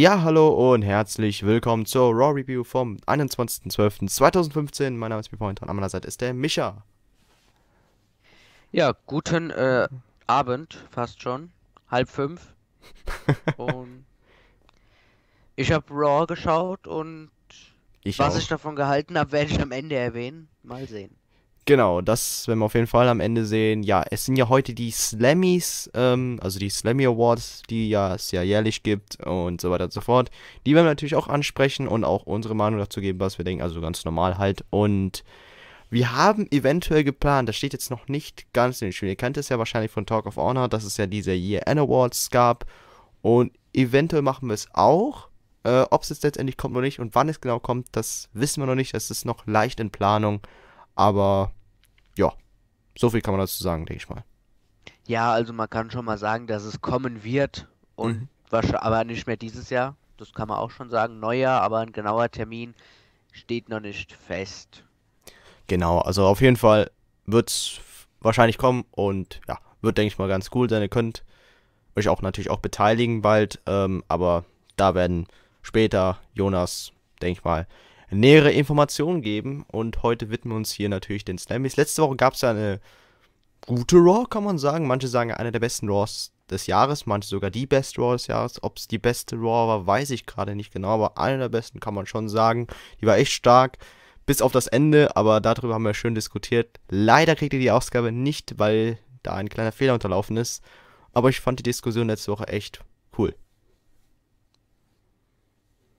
Ja, hallo und herzlich willkommen zur Raw Review vom 21.12.2015. Mein Name ist Bpoint und an meiner Seite ist der Micha. Ja, guten äh, Abend, fast schon. Halb fünf. und ich habe Raw geschaut und ich was auch. ich davon gehalten habe, werde ich am Ende erwähnen. Mal sehen. Genau, das werden wir auf jeden Fall am Ende sehen. Ja, es sind ja heute die Slammies, ähm, also die Slammy Awards, die ja es ja jährlich gibt und so weiter und so fort. Die werden wir natürlich auch ansprechen und auch unsere Meinung dazu geben, was wir denken, also ganz normal halt. Und wir haben eventuell geplant, das steht jetzt noch nicht ganz in den Schuhen. Ihr kennt es ja wahrscheinlich von Talk of Honor, dass es ja diese Year End Awards gab. Und eventuell machen wir es auch. Äh, Ob es jetzt letztendlich kommt oder nicht und wann es genau kommt, das wissen wir noch nicht. Das ist noch leicht in Planung. Aber ja, so viel kann man dazu sagen, denke ich mal. Ja, also man kann schon mal sagen, dass es kommen wird und mhm. aber nicht mehr dieses Jahr. Das kann man auch schon sagen. Neuer, aber ein genauer Termin steht noch nicht fest. Genau, also auf jeden Fall wird es wahrscheinlich kommen und ja, wird, denke ich mal, ganz cool sein. Ihr könnt euch auch natürlich auch beteiligen bald, ähm, aber da werden später Jonas, denke ich mal, nähere Informationen geben. Und heute widmen wir uns hier natürlich den Slammies. Letzte Woche gab es ja eine gute Raw, kann man sagen. Manche sagen eine der besten Raws des Jahres, manche sogar die beste Raw des Jahres. Ob es die beste Raw war, weiß ich gerade nicht genau, aber eine der besten kann man schon sagen. Die war echt stark, bis auf das Ende, aber darüber haben wir schön diskutiert. Leider kriegt ihr die Ausgabe nicht, weil da ein kleiner Fehler unterlaufen ist. Aber ich fand die Diskussion letzte Woche echt cool.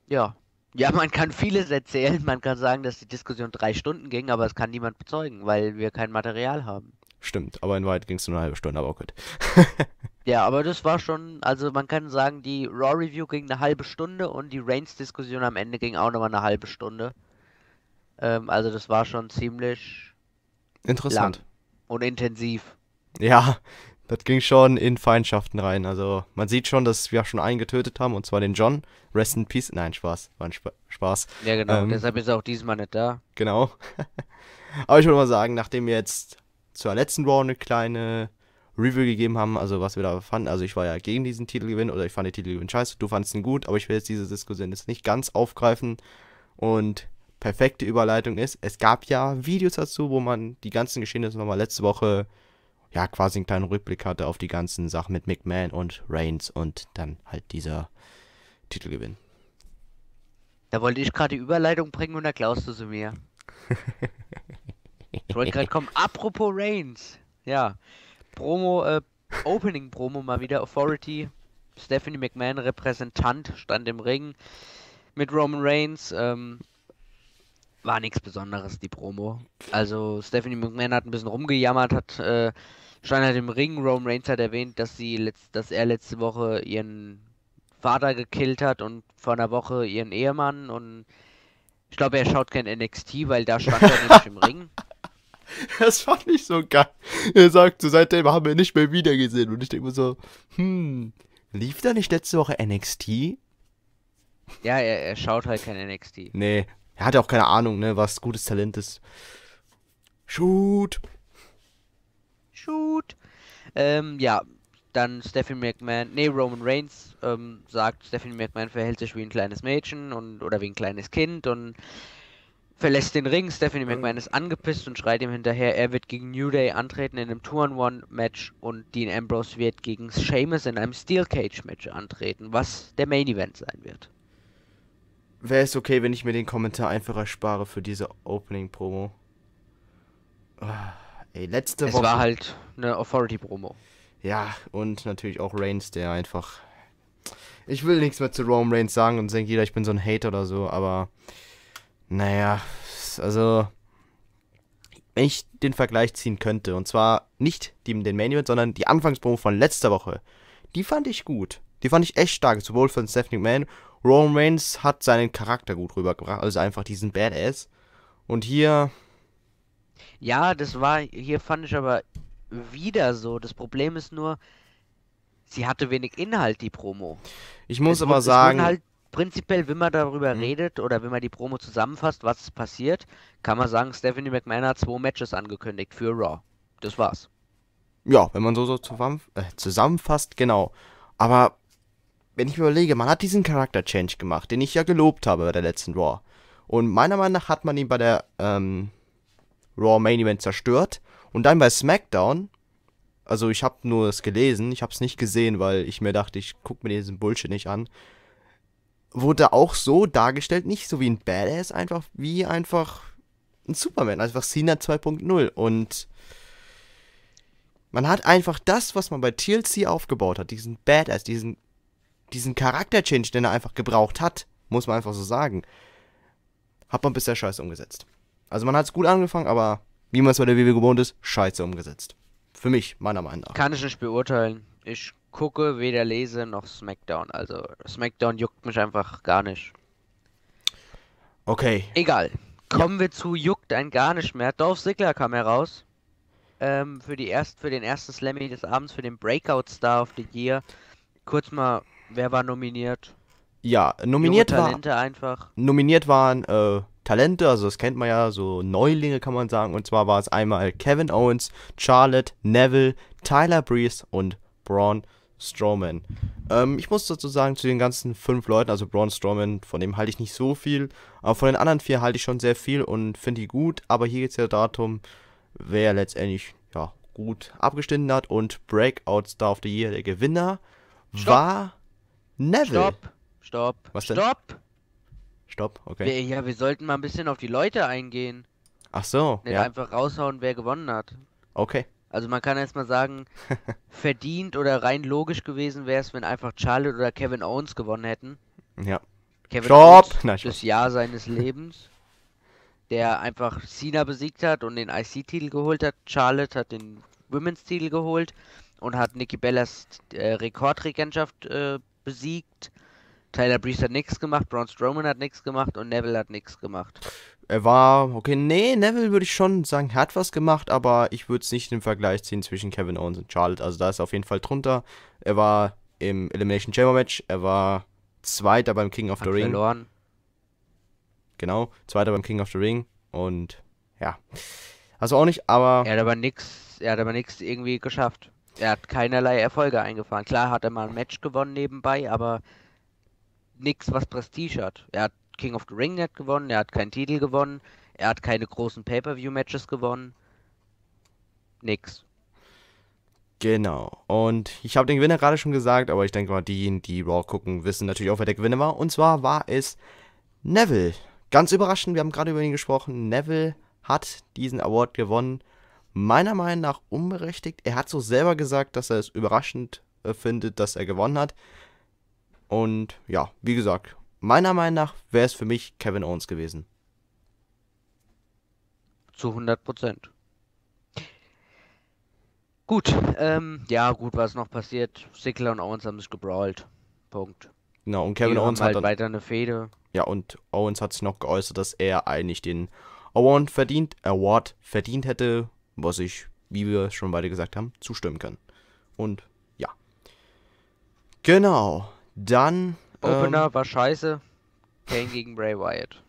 Ja, ja, man kann vieles erzählen. Man kann sagen, dass die Diskussion drei Stunden ging, aber es kann niemand bezeugen, weil wir kein Material haben. Stimmt, aber in Wahrheit ging es nur eine halbe Stunde, aber auch gut. ja, aber das war schon, also man kann sagen, die Raw Review ging eine halbe Stunde und die Reigns-Diskussion am Ende ging auch nochmal eine halbe Stunde. Ähm, also das war schon ziemlich interessant und intensiv. Ja, das ging schon in Feindschaften rein. Also man sieht schon, dass wir schon einen getötet haben, und zwar den John. Rest in Peace. Nein, Spaß. War ein Sp Spaß. Ja, genau. Ähm, deshalb ist er auch diesmal nicht da. Genau. Aber ich würde mal sagen, nachdem wir jetzt zur letzten War eine kleine Review gegeben haben, also was wir da fanden. Also ich war ja gegen diesen Titelgewinn oder ich fand den Titelgewinn scheiße, du fandest ihn gut, aber ich will jetzt diese Diskussion jetzt nicht ganz aufgreifen. Und perfekte Überleitung ist, es gab ja Videos dazu, wo man die ganzen Geschehnisse nochmal letzte Woche ja quasi einen kleinen Rückblick hatte auf die ganzen Sachen mit McMahon und Reigns und dann halt dieser Titelgewinn. Da wollte ich gerade die Überleitung bringen und da klaust du sie mir. ich wollte gerade kommen. Apropos Reigns. Ja. Promo, äh, Opening-Promo mal wieder. Authority. Stephanie McMahon, Repräsentant, stand im Ring mit Roman Reigns. Ähm, war nichts Besonderes, die Promo. Also Stephanie McMahon hat ein bisschen rumgejammert, hat äh, Steiner im Ring, Rome Reigns hat erwähnt, dass sie letzt, dass er letzte Woche ihren Vater gekillt hat und vor einer Woche ihren Ehemann und ich glaube, er schaut kein NXT, weil da stand er nämlich im Ring. Das fand ich so geil. Er sagt, so seitdem haben wir nicht mehr wiedergesehen. Und ich denke mir so, hm, lief da nicht letzte Woche NXT? Ja, er, er schaut halt kein NXT. Nee, er hat ja auch keine Ahnung, ne, was gutes Talent ist. Shoot! Shoot! Ähm, ja, dann Stephanie McMahon, nee, Roman Reigns ähm, sagt, Stephanie McMahon verhält sich wie ein kleines Mädchen und oder wie ein kleines Kind und verlässt den Ring. Stephanie McMahon ist angepisst und schreit ihm hinterher, er wird gegen New Day antreten in einem 2 on one match und Dean Ambrose wird gegen Sheamus in einem Steel Cage-Match antreten, was der Main Event sein wird wäre es okay, wenn ich mir den Kommentar einfach erspare für diese Opening-Promo. Oh, ey, letzte es Woche. Es war halt eine Authority-Promo. Ja, und natürlich auch Reigns, der einfach. Ich will nichts mehr zu Rome Reigns sagen und denkt jeder, ich bin so ein Hater oder so, aber. Naja, also. Wenn ich den Vergleich ziehen könnte, und zwar nicht die, den Manual, sondern die Anfangspromo von letzter Woche, die fand ich gut. Die fand ich echt stark, sowohl von Stephanie McMahon Roman Reigns hat seinen Charakter gut rübergebracht, also einfach diesen Badass. Und hier. Ja, das war, hier fand ich aber wieder so. Das Problem ist nur, sie hatte wenig Inhalt, die Promo. Ich muss es, aber sagen. Halt prinzipiell, wenn man darüber mhm. redet oder wenn man die Promo zusammenfasst, was passiert, kann man sagen, Stephanie McMahon hat zwei Matches angekündigt für Raw. Das war's. Ja, wenn man so, so zusammenf äh, zusammenfasst, genau. Aber wenn ich mir überlege, man hat diesen Charakter-Change gemacht, den ich ja gelobt habe bei der letzten Raw. Und meiner Meinung nach hat man ihn bei der ähm, Raw Main Event zerstört. Und dann bei SmackDown, also ich habe nur es gelesen, ich habe es nicht gesehen, weil ich mir dachte, ich gucke mir diesen Bullshit nicht an. Wurde auch so dargestellt, nicht so wie ein Badass, einfach wie einfach ein Superman, einfach Cena 2.0. Und man hat einfach das, was man bei TLC aufgebaut hat, diesen Badass, diesen diesen Charakter-Change, den er einfach gebraucht hat, muss man einfach so sagen, hat man bisher scheiße umgesetzt. Also man hat es gut angefangen, aber wie man es bei der WWE gewohnt ist, scheiße umgesetzt. Für mich, meiner Meinung nach. Kann ich nicht beurteilen. Ich gucke weder lese noch SmackDown. Also SmackDown juckt mich einfach gar nicht. Okay. Egal. Kommen ja. wir zu juckt ein gar nicht mehr. Dolph Ziggler kam heraus. Ähm, für, die erst, für den ersten Slammy des Abends, für den Breakout Star of the Year. Kurz mal Wer war nominiert? Ja, nominiert Junge Talente war, einfach. Nominiert waren äh, Talente, also das kennt man ja, so Neulinge kann man sagen. Und zwar war es einmal Kevin Owens, Charlotte, Neville, Tyler Breeze und Braun Strowman. Ähm, ich muss dazu sagen, zu den ganzen fünf Leuten, also Braun Strowman, von dem halte ich nicht so viel, aber von den anderen vier halte ich schon sehr viel und finde die gut. Aber hier geht es ja darum, wer letztendlich ja, gut abgestimmt hat und Breakout Star of the Year, der Gewinner, Stopp. war. Neville. Stopp, stopp, Was denn? stopp. Stopp, okay. Wir, ja, wir sollten mal ein bisschen auf die Leute eingehen. Ach so, Nicht ja. einfach raushauen, wer gewonnen hat. Okay. Also man kann erstmal sagen, verdient oder rein logisch gewesen wäre es, wenn einfach Charlotte oder Kevin Owens gewonnen hätten. Ja. Kevin Stopp! Owens, Nein, das Jahr seines Lebens. der einfach Cena besiegt hat und den IC-Titel geholt hat. Charlotte hat den Women's-Titel geholt und hat Nikki Bellas äh, Rekordregentschaft äh, besiegt. Tyler Breeze hat nichts gemacht, Braun Strowman hat nichts gemacht und Neville hat nichts gemacht. Er war, okay, nee, Neville würde ich schon sagen, hat was gemacht, aber ich würde es nicht im Vergleich ziehen zwischen Kevin Owens und Charlotte. Also da ist er auf jeden Fall drunter. Er war im Elimination Chamber Match, er war Zweiter beim King of hat the Ring. Genau, Zweiter beim King of the Ring und ja. Also auch nicht, aber. er hat aber nichts irgendwie geschafft er hat keinerlei Erfolge eingefahren. Klar hat er mal ein Match gewonnen nebenbei, aber nichts, was Prestige hat. Er hat King of the Ring nicht gewonnen, er hat keinen Titel gewonnen, er hat keine großen Pay-per-view-Matches gewonnen. Nix. Genau. Und ich habe den Gewinner gerade schon gesagt, aber ich denke mal, diejenigen, die Raw gucken, wissen natürlich auch, wer der Gewinner war. Und zwar war es Neville. Ganz überraschend, wir haben gerade über ihn gesprochen. Neville hat diesen Award gewonnen meiner Meinung nach unberechtigt. Er hat so selber gesagt, dass er es überraschend äh, findet, dass er gewonnen hat. Und ja, wie gesagt, meiner Meinung nach wäre es für mich Kevin Owens gewesen. Zu 100 Prozent. Gut, ähm, ja, gut, was noch passiert? Sickler und Owens haben sich gebrawlt. Punkt. Genau, und Kevin Die Owens halt hat dann, weiter eine Fehde. Ja, und Owens hat sich noch geäußert, dass er eigentlich den Award verdient, Award verdient hätte, was ich, wie wir schon beide gesagt haben, zustimmen kann. Und ja. Genau. Dann. Opener ähm, war scheiße. Kane gegen Bray Wyatt.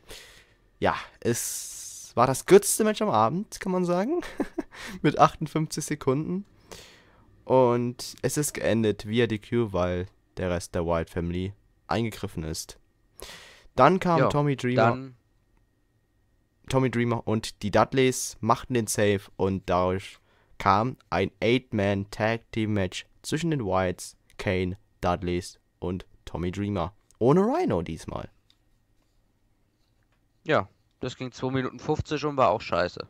Ja, es war das kürzeste Match am Abend, kann man sagen. Mit 58 Sekunden. Und es ist geendet via DQ, weil der Rest der Wyatt Family eingegriffen ist. Dann kam jo, Tommy Dreamer. Dann Tommy Dreamer und die Dudleys machten den Save und dadurch kam ein 8 man tag team match zwischen den Whites, Kane, Dudleys und Tommy Dreamer. Ohne Rhino diesmal. Ja, das ging 2 Minuten 50 und war auch scheiße.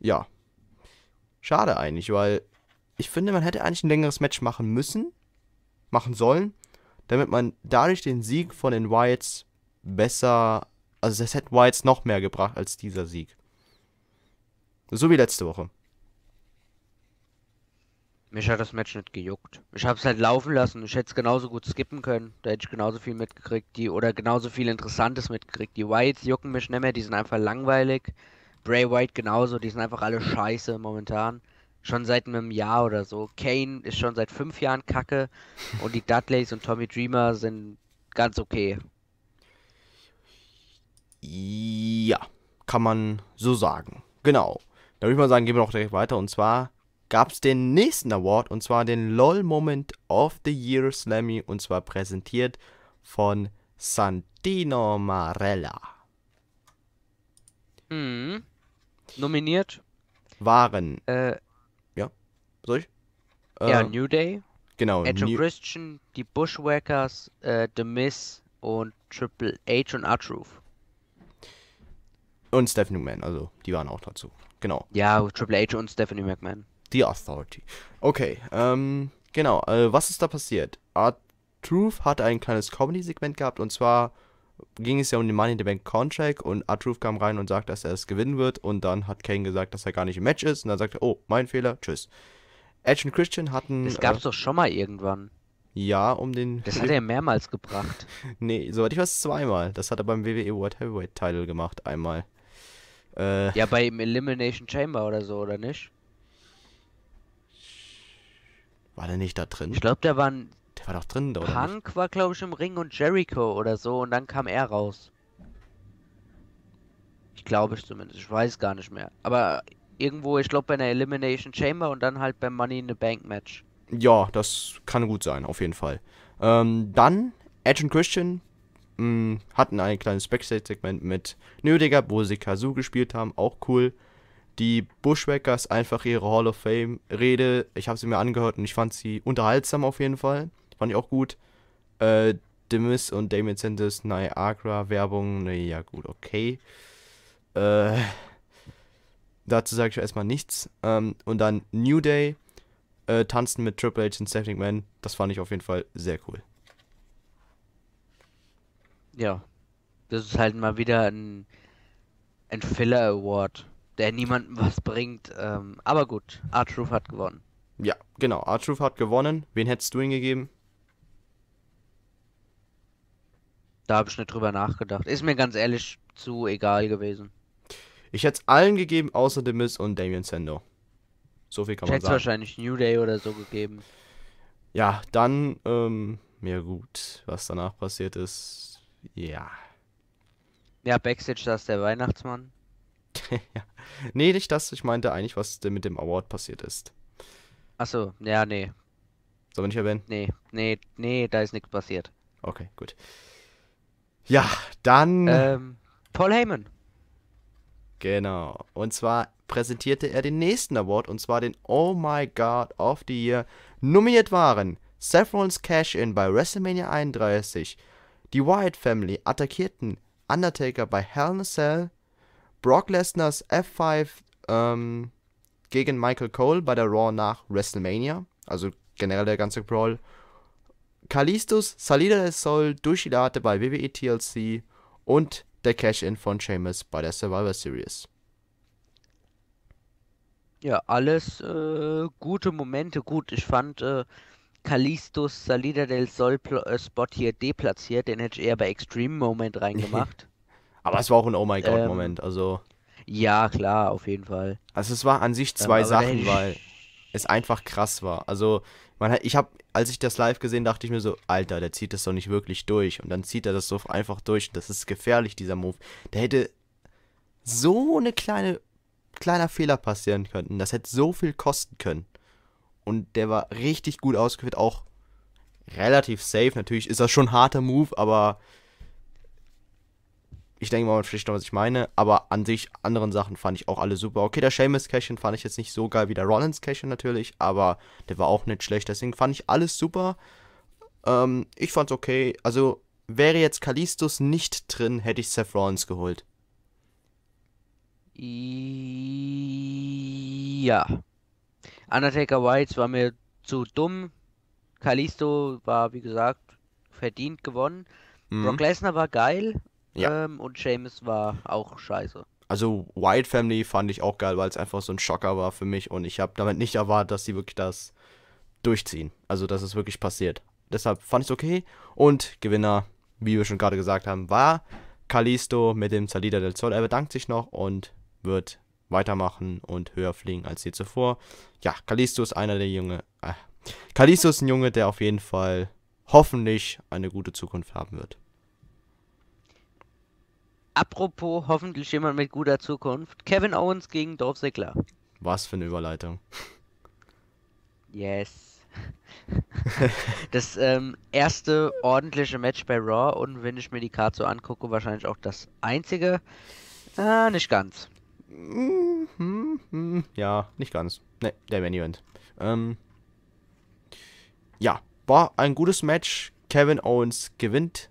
Ja. Schade eigentlich, weil ich finde, man hätte eigentlich ein längeres Match machen müssen, machen sollen, damit man dadurch den Sieg von den Whites besser also das hätte Whites noch mehr gebracht als dieser Sieg. So wie letzte Woche. Mich hat das Match nicht gejuckt. Ich habe es halt laufen lassen. Ich hätte es genauso gut skippen können. Da hätte ich genauso viel mitgekriegt, die oder genauso viel Interessantes mitgekriegt. Die Whites jucken mich nicht mehr, die sind einfach langweilig. Bray White genauso, die sind einfach alle scheiße momentan. Schon seit einem Jahr oder so. Kane ist schon seit fünf Jahren kacke. Und die Dudleys und Tommy Dreamer sind ganz okay. Ja, kann man so sagen. Genau. Da würde ich mal sagen, gehen wir noch direkt weiter. Und zwar gab es den nächsten Award, und zwar den LOL Moment of the Year Slammy, und zwar präsentiert von Santino Marella. Mhm. Nominiert waren. Äh, ja, soll ich? Äh, ja, ähm, New Day. Genau. Edge New Christian, die Bushwhackers, äh, The Miss und Triple H und R-Truth. Und Stephanie McMahon, also die waren auch dazu. Genau. Ja, Triple H und Stephanie McMahon. Die Authority. Okay, ähm, genau. Äh, was ist da passiert? Art Truth hat ein kleines Comedy-Segment gehabt und zwar ging es ja um den Money in the Bank Contract und Art Truth kam rein und sagte, dass er es gewinnen wird und dann hat Kane gesagt, dass er gar nicht im Match ist und dann sagte er, oh, mein Fehler, tschüss. Edge und Christian hatten... Das gab's äh, doch schon mal irgendwann. Ja, um den... Das hat er mehrmals gebracht. nee, soweit ich weiß, zweimal. Das hat er beim WWE World Heavyweight Title gemacht, einmal. Äh, ja, bei dem Elimination Chamber oder so, oder nicht? War der nicht da drin? Ich glaube, der war ein. Der war doch drin, oder? Punk war, glaube ich, im Ring und Jericho oder so und dann kam er raus. Ich glaube ich zumindest. Ich weiß gar nicht mehr. Aber irgendwo, ich glaube, bei einer Elimination Chamber und dann halt beim Money in the Bank Match. Ja, das kann gut sein, auf jeden Fall. Ähm, dann Edge Christian mh, hatten ein kleines Backstage-Segment mit New wo sie Kazoo gespielt haben, auch cool. Die Bushwackers einfach ihre Hall of Fame-Rede, ich habe sie mir angehört und ich fand sie unterhaltsam auf jeden Fall. Fand ich auch gut. Äh, Demis und Damien Sanders, Niagara-Werbung, naja, gut, okay. Äh, dazu sage ich erstmal nichts. Ähm, und dann New Day, äh, tanzen mit Triple H und Stephanie McMahon, das fand ich auf jeden Fall sehr cool. Ja. Das ist halt mal wieder ein, ein Filler Award, der niemandem was bringt. Ähm, aber gut, R-Truth hat gewonnen. Ja, genau. R-Truth hat gewonnen. Wen hättest du ihm gegeben? Da habe ich nicht drüber nachgedacht. Ist mir ganz ehrlich zu egal gewesen. Ich hätte es allen gegeben, außer dem Miss und Damien Sando. So viel kann ich man sagen. Ich hätte wahrscheinlich New Day oder so gegeben. Ja, dann, ähm, ja gut, was danach passiert ist, ja. Ja, Backstage, da ist der Weihnachtsmann. ja. Nee, nicht das. Ich meinte eigentlich, was mit dem Award passiert ist. Achso, ja, nee. Soll man nicht erwähnen? Nee, nee, nee, da ist nichts passiert. Okay, gut. Ja, dann. Ähm, Paul Heyman. Genau. Und zwar präsentierte er den nächsten Award, und zwar den Oh My God of the Year. Nominiert waren Seth Cash-In bei WrestleMania 31, die Wyatt Family attackierten Undertaker bei Hell in a Cell, Brock Lesnars F5 ähm, gegen Michael Cole bei der Raw nach WrestleMania, also generell der ganze Brawl, Kalistus, Salida del Sol, durch die Late bei WWE TLC und der Cash-In von Sheamus bei der Survivor Series. Ja, alles äh, gute Momente. Gut, ich fand, äh, Kalistus Salida del Sol äh, Spot hier deplatziert, den hätte ich eher bei Extreme Moment reingemacht. aber es war auch ein Oh my God ähm, Moment, also. Ja, klar, auf jeden Fall. Also es war an sich ähm, zwei ähm, Sachen, weil es einfach krass war. Also, man, ich habe, als ich das live gesehen, dachte ich mir so, Alter, der zieht das doch nicht wirklich durch. Und dann zieht er das so einfach durch. Das ist gefährlich, dieser Move. Der hätte so eine kleine, kleiner Fehler passieren können. Das hätte so viel kosten können. Und der war richtig gut ausgeführt, auch relativ safe. Natürlich ist das schon ein harter Move, aber ich denke mal, man versteht was ich meine. Aber an sich, anderen Sachen fand ich auch alle super. Okay, der Seamus Cashin fand ich jetzt nicht so geil wie der Rollins Cashin natürlich, aber der war auch nicht schlecht. Deswegen fand ich alles super. Ähm, ich fand's okay. Also wäre jetzt Kalistus nicht drin, hätte ich Seth Rollins geholt. Ja. Undertaker Wilds war mir zu dumm. Kalisto war, wie gesagt, verdient gewonnen. Mhm. Brock Lesnar war geil. Ja. Ähm, und Seamus war auch scheiße. Also White Family fand ich auch geil, weil es einfach so ein Schocker war für mich und ich habe damit nicht erwartet, dass sie wirklich das durchziehen. Also dass es wirklich passiert. Deshalb fand ich es okay. Und Gewinner, wie wir schon gerade gesagt haben, war Kalisto mit dem Salida del Sol. Er bedankt sich noch und wird weitermachen und höher fliegen als je zuvor. Ja, Kalisto ist einer der Junge. Äh, Callisto ist ein Junge, der auf jeden Fall hoffentlich eine gute Zukunft haben wird. Apropos hoffentlich jemand mit guter Zukunft. Kevin Owens gegen Dolph Ziggler. Was für eine Überleitung. Yes. das ähm, erste ordentliche Match bei Raw und wenn ich mir die Karte so angucke, wahrscheinlich auch das einzige. Ah, nicht ganz. Hm, hm, hm, ja, nicht ganz. Ne, der Main Event. Ähm, ja, war ein gutes Match. Kevin Owens gewinnt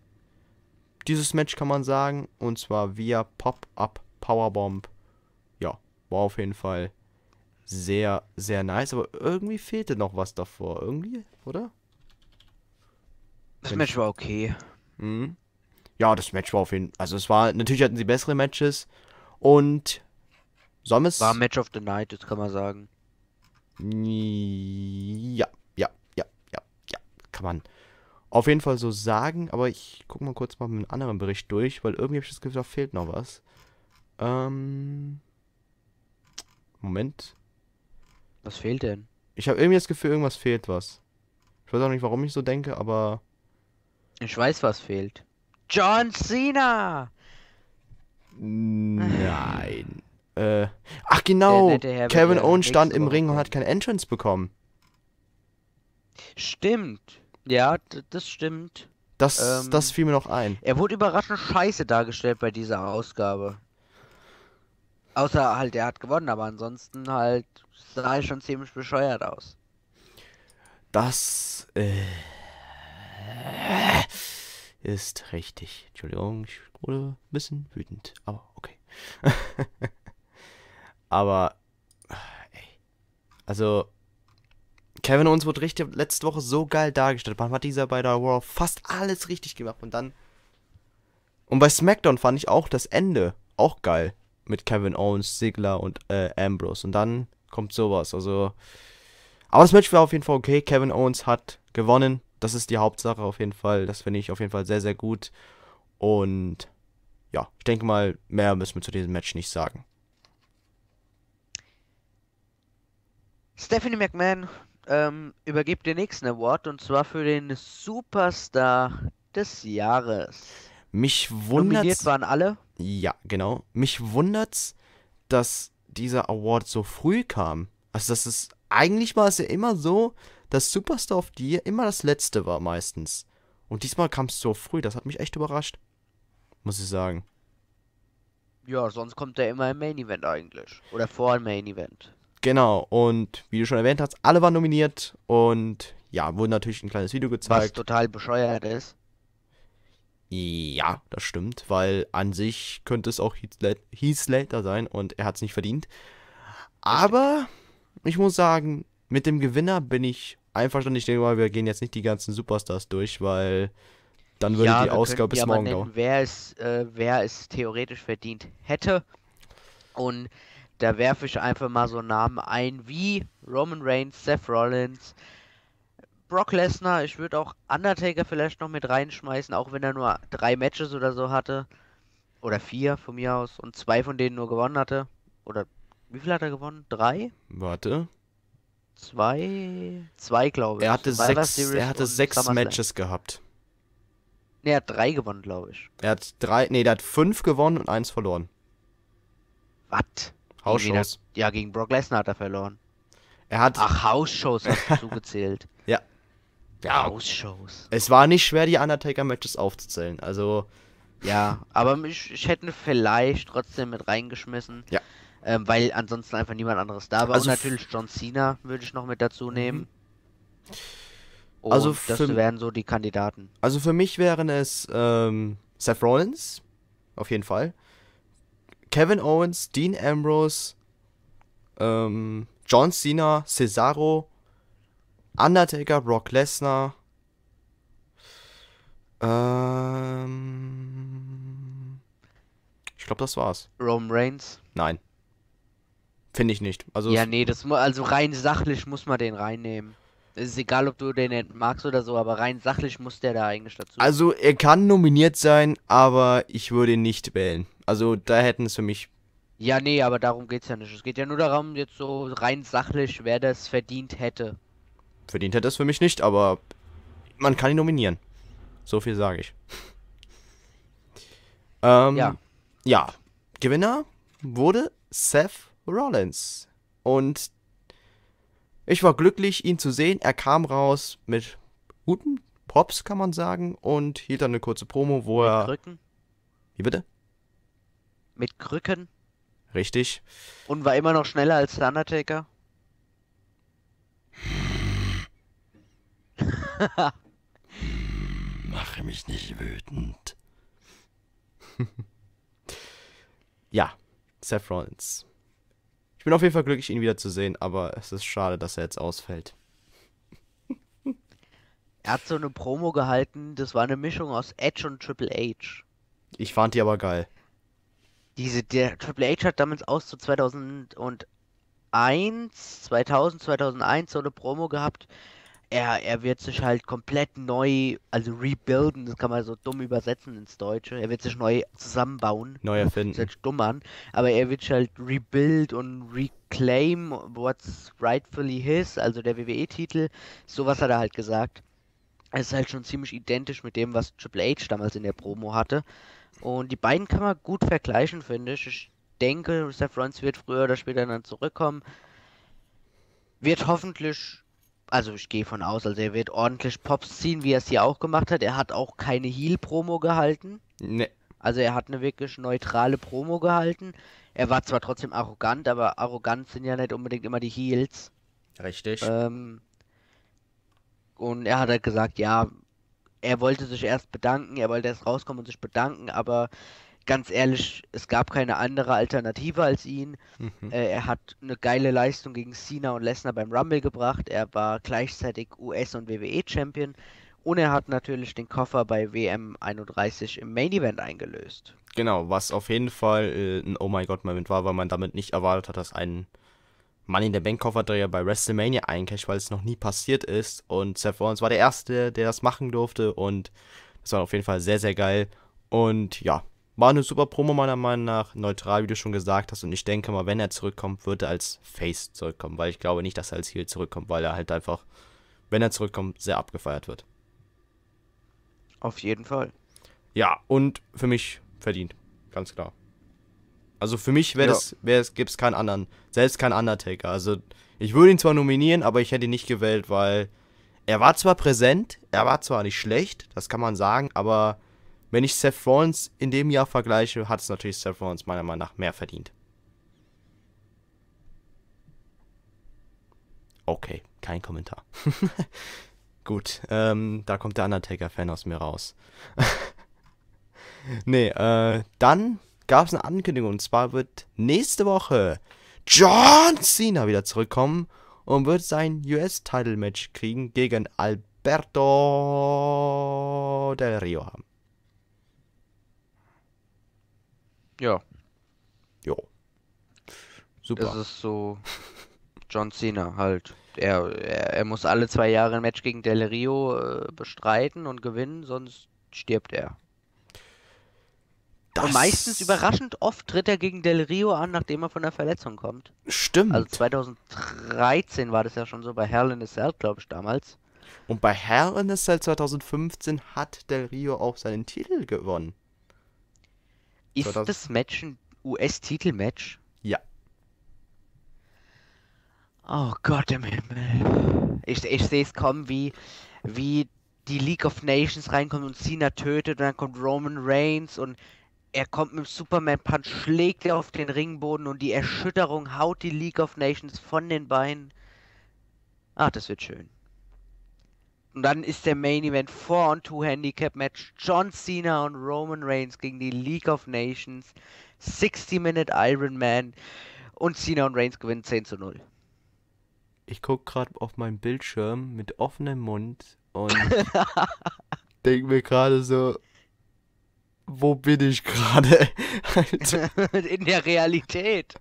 dieses Match, kann man sagen. Und zwar via Pop-Up Powerbomb. Ja, war auf jeden Fall sehr, sehr nice. Aber irgendwie fehlte noch was davor. Irgendwie, oder? Das Match war okay. Mhm. Ja, das Match war auf jeden Fall. Also, es war. Natürlich hatten sie bessere Matches. Und Sommers. War Match of the Night, das kann man sagen. Ja, ja, ja, ja, ja, kann man auf jeden Fall so sagen, aber ich gucke mal kurz mal mit einem anderen Bericht durch, weil irgendwie habe ich das Gefühl, da fehlt noch was. Ähm. Moment. Was fehlt denn? Ich habe irgendwie das Gefühl, irgendwas fehlt was. Ich weiß auch nicht, warum ich so denke, aber. Ich weiß, was fehlt. John Cena! Nein. Äh, ach genau, Kevin Owens stand im Ring und hat kein Entrance bekommen. Stimmt. Ja, das stimmt. Das, ähm, das fiel mir noch ein. Er wurde überraschend scheiße dargestellt bei dieser Ausgabe. Außer halt, er hat gewonnen, aber ansonsten halt sah er schon ziemlich bescheuert aus. Das äh, ist richtig. Entschuldigung, ich wurde ein bisschen wütend, aber okay. Aber, ey. Also, Kevin Owens wurde richtig, letzte Woche so geil dargestellt. Man hat dieser bei der Raw fast alles richtig gemacht. Und dann. Und bei SmackDown fand ich auch das Ende auch geil. Mit Kevin Owens, Sigler und äh, Ambrose. Und dann kommt sowas. Also. Aber das Match war auf jeden Fall okay. Kevin Owens hat gewonnen. Das ist die Hauptsache auf jeden Fall. Das finde ich auf jeden Fall sehr, sehr gut. Und ja, ich denke mal, mehr müssen wir zu diesem Match nicht sagen. Stephanie McMahon ähm, übergibt den nächsten Award und zwar für den Superstar des Jahres. Mich wundert. Nominiert waren alle. Ja, genau. Mich wundert's, dass dieser Award so früh kam. Also das ist eigentlich war es ja immer so, dass Superstar of the Year immer das letzte war meistens. Und diesmal kam es so früh, das hat mich echt überrascht. Muss ich sagen. Ja, sonst kommt er immer im Main Event eigentlich. Oder vor dem Main Event. Genau, und wie du schon erwähnt hast, alle waren nominiert und ja, wurde natürlich ein kleines Video gezeigt. Was total bescheuert ist. Ja, das stimmt, weil an sich könnte es auch Heath Slater sein und er hat es nicht verdient. Aber ich muss sagen, mit dem Gewinner bin ich einverstanden. Ich denke mal, wir gehen jetzt nicht die ganzen Superstars durch, weil dann würde ja, die Ausgabe bis morgen nennen, dauern. Wer es, äh, wer es theoretisch verdient hätte. Und da werfe ich einfach mal so Namen ein wie Roman Reigns, Seth Rollins, Brock Lesnar. Ich würde auch Undertaker vielleicht noch mit reinschmeißen, auch wenn er nur drei Matches oder so hatte. Oder vier von mir aus. Und zwei von denen nur gewonnen hatte. Oder wie viel hat er gewonnen? Drei? Warte. Zwei. Zwei, glaube ich. Er hatte Survivor sechs, er hatte sechs Matches gehabt. Ne, er hat drei gewonnen, glaube ich. Er hat drei. Ne, er hat fünf gewonnen und eins verloren. Was? Hausshows. Der, ja, gegen Brock Lesnar hat er verloren. Er hat. Ach, Hausshows hast du zugezählt. Ja. ja. Shows. Es war nicht schwer, die Undertaker-Matches aufzuzählen. Also. Ja, aber ich, ich hätte vielleicht trotzdem mit reingeschmissen. Ja. Ähm, weil ansonsten einfach niemand anderes da war. Also Und natürlich John Cena würde ich noch mit dazu mhm. nehmen. Mhm. also das wären so die Kandidaten. Also für mich wären es ähm, Seth Rollins, auf jeden Fall. Kevin Owens, Dean Ambrose, ähm, John Cena, Cesaro, Undertaker, Brock Lesnar. Ähm, ich glaube, das war's. Roman Reigns? Nein. Finde ich nicht. Also ja, nee, das also rein sachlich muss man den reinnehmen. Es ist egal, ob du den magst oder so, aber rein sachlich muss der da eigentlich dazu. Also er kann nominiert sein, aber ich würde ihn nicht wählen. Also da hätten es für mich. Ja, nee, aber darum geht es ja nicht. Es geht ja nur darum, jetzt so rein sachlich, wer das verdient hätte. Verdient hätte es für mich nicht, aber man kann ihn nominieren. So viel sage ich. ähm, ja. Ja. Gewinner wurde Seth Rollins. Und ich war glücklich, ihn zu sehen. Er kam raus mit guten Pops, kann man sagen, und hielt dann eine kurze Promo, wo mit er. Krücken? Wie bitte? Mit Krücken. Richtig. Und war immer noch schneller als der Undertaker. Mache mich nicht wütend. ja, Seth Rollins. Ich bin auf jeden Fall glücklich, ihn wiederzusehen, aber es ist schade, dass er jetzt ausfällt. er hat so eine Promo gehalten, das war eine Mischung aus Edge und Triple H. Ich fand die aber geil. Diese, der Triple H hat damals aus zu 2001, 2000, 2001 so eine Promo gehabt. Er, er wird sich halt komplett neu, also rebuilden, das kann man so dumm übersetzen ins Deutsche. Er wird sich neu zusammenbauen. Neu erfinden. Das ist halt dumm an. Aber er wird sich halt rebuild und reclaim what's rightfully his, also der WWE-Titel. Sowas hat er halt gesagt. Es ist halt schon ziemlich identisch mit dem, was Triple H damals in der Promo hatte. Und die beiden kann man gut vergleichen, finde ich. Ich denke, Seth Rollins wird früher oder später dann zurückkommen. Wird hoffentlich, also ich gehe von aus, also er wird ordentlich Pops ziehen, wie er es hier auch gemacht hat. Er hat auch keine Heal-Promo gehalten. Ne. Also er hat eine wirklich neutrale Promo gehalten. Er war zwar trotzdem arrogant, aber arrogant sind ja nicht unbedingt immer die Heals. Richtig. Ähm, und er hat halt gesagt, ja, er wollte sich erst bedanken, er wollte erst rauskommen und sich bedanken, aber ganz ehrlich, es gab keine andere Alternative als ihn. Mhm. Äh, er hat eine geile Leistung gegen Cena und Lesnar beim Rumble gebracht. Er war gleichzeitig US- und WWE-Champion. Und er hat natürlich den Koffer bei WM 31 im Main Event eingelöst. Genau, was auf jeden Fall äh, ein Oh my God Moment war, weil man damit nicht erwartet hat, dass ein Money in the Bank Kofferdreher bei WrestleMania eincasht, weil es noch nie passiert ist. Und Seth Rollins war der Erste, der das machen durfte. Und das war auf jeden Fall sehr, sehr geil. Und ja, war eine super Promo meiner Meinung nach. Neutral, wie du schon gesagt hast. Und ich denke mal, wenn er zurückkommt, wird er als Face zurückkommen. Weil ich glaube nicht, dass er als Heel zurückkommt, weil er halt einfach, wenn er zurückkommt, sehr abgefeiert wird. Auf jeden Fall. Ja, und für mich verdient. Ganz klar. Also für mich wäre ja. gibt es keinen anderen. Selbst kein Undertaker. Also ich würde ihn zwar nominieren, aber ich hätte ihn nicht gewählt, weil er war zwar präsent, er war zwar nicht schlecht, das kann man sagen, aber wenn ich Seth Rollins in dem Jahr vergleiche, hat es natürlich Seth Rollins meiner Meinung nach mehr verdient. Okay, kein Kommentar. Gut, ähm, da kommt der Undertaker-Fan aus mir raus. nee, äh, dann gab es eine Ankündigung. Und zwar wird nächste Woche John Cena wieder zurückkommen und wird sein US-Title-Match kriegen gegen Alberto Del Rio haben. Ja. Jo. Super. Das ist so John Cena halt. Er, er, er, muss alle zwei Jahre ein Match gegen Del Rio äh, bestreiten und gewinnen, sonst stirbt er. Das und meistens überraschend oft tritt er gegen Del Rio an, nachdem er von der Verletzung kommt. Stimmt. Also 2013 war das ja schon so bei Hell in a Cell, glaube ich, damals. Und bei Hell in a Cell 2015 hat Del Rio auch seinen Titel gewonnen. Ist das, das Match ein US-Titelmatch? Ja. Oh Gott im Himmel. Ich, ich sehe es kommen, wie, wie die League of Nations reinkommt und Cena tötet und dann kommt Roman Reigns und er kommt mit Superman Punch, schlägt er auf den Ringboden und die Erschütterung haut die League of Nations von den Beinen. Ach, das wird schön. Und dann ist der Main Event 4 on 2 Handicap Match John Cena und Roman Reigns gegen die League of Nations 60 Minute Iron Man und Cena und Reigns gewinnen 10 zu 0. Ich gucke gerade auf meinen Bildschirm mit offenem Mund und denke mir gerade so, wo bin ich gerade? Halt. In der Realität.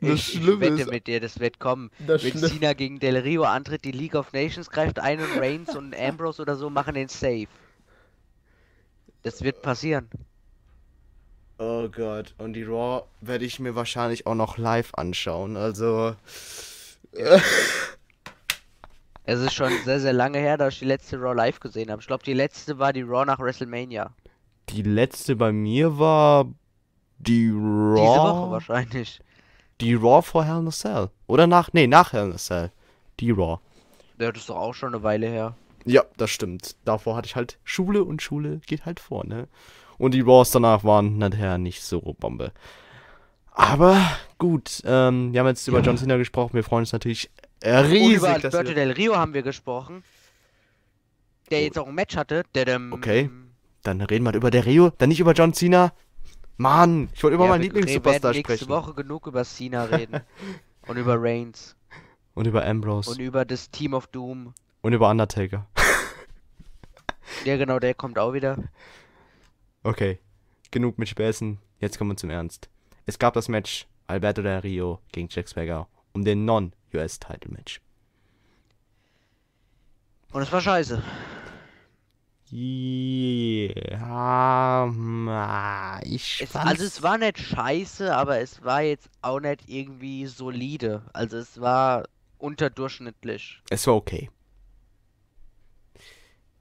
Das ich, Schlimme ich wette ist, mit dir, das wird kommen. Das Wenn Schlimme. Cena gegen Del Rio antritt, die League of Nations greift ein und Reigns und Ambrose oder so machen den Safe. Das wird passieren. Oh Gott, und die Raw werde ich mir wahrscheinlich auch noch live anschauen, also. Ja. Es ist schon sehr, sehr lange her, dass ich die letzte Raw live gesehen habe. Ich glaube, die letzte war die Raw nach WrestleMania. Die letzte bei mir war die Raw. Diese Woche wahrscheinlich. Die Raw vor Hell in a Cell. Oder nach, nee, nach Hell in a Cell. Die Raw. Ja, das ist doch auch schon eine Weile her. Ja, das stimmt. Davor hatte ich halt Schule und Schule geht halt vor, ne? Und die Raws danach waren nachher nicht so Bombe. Aber gut, ähm, wir haben jetzt über John Cena gesprochen. Wir freuen uns natürlich äh, riesig. über Alberto del Rio haben wir gesprochen. Der oh. jetzt auch ein Match hatte. okay, dann reden wir über der Rio, dann nicht über John Cena. Mann, ich wollte über ja, meinen Lieblingssuperstar sprechen. nächste Woche genug über Cena reden. Und über Reigns. Und über Ambrose. Und über das Team of Doom. Und über Undertaker. ja, genau, der kommt auch wieder. Okay, genug mit Späßen. Jetzt kommen wir zum Ernst. Es gab das Match Alberto Del Rio gegen Jack Swagger um den Non US Title Match. Und es war scheiße. Ja, ich es, also es war nicht scheiße, aber es war jetzt auch nicht irgendwie solide. Also es war unterdurchschnittlich. Es war okay.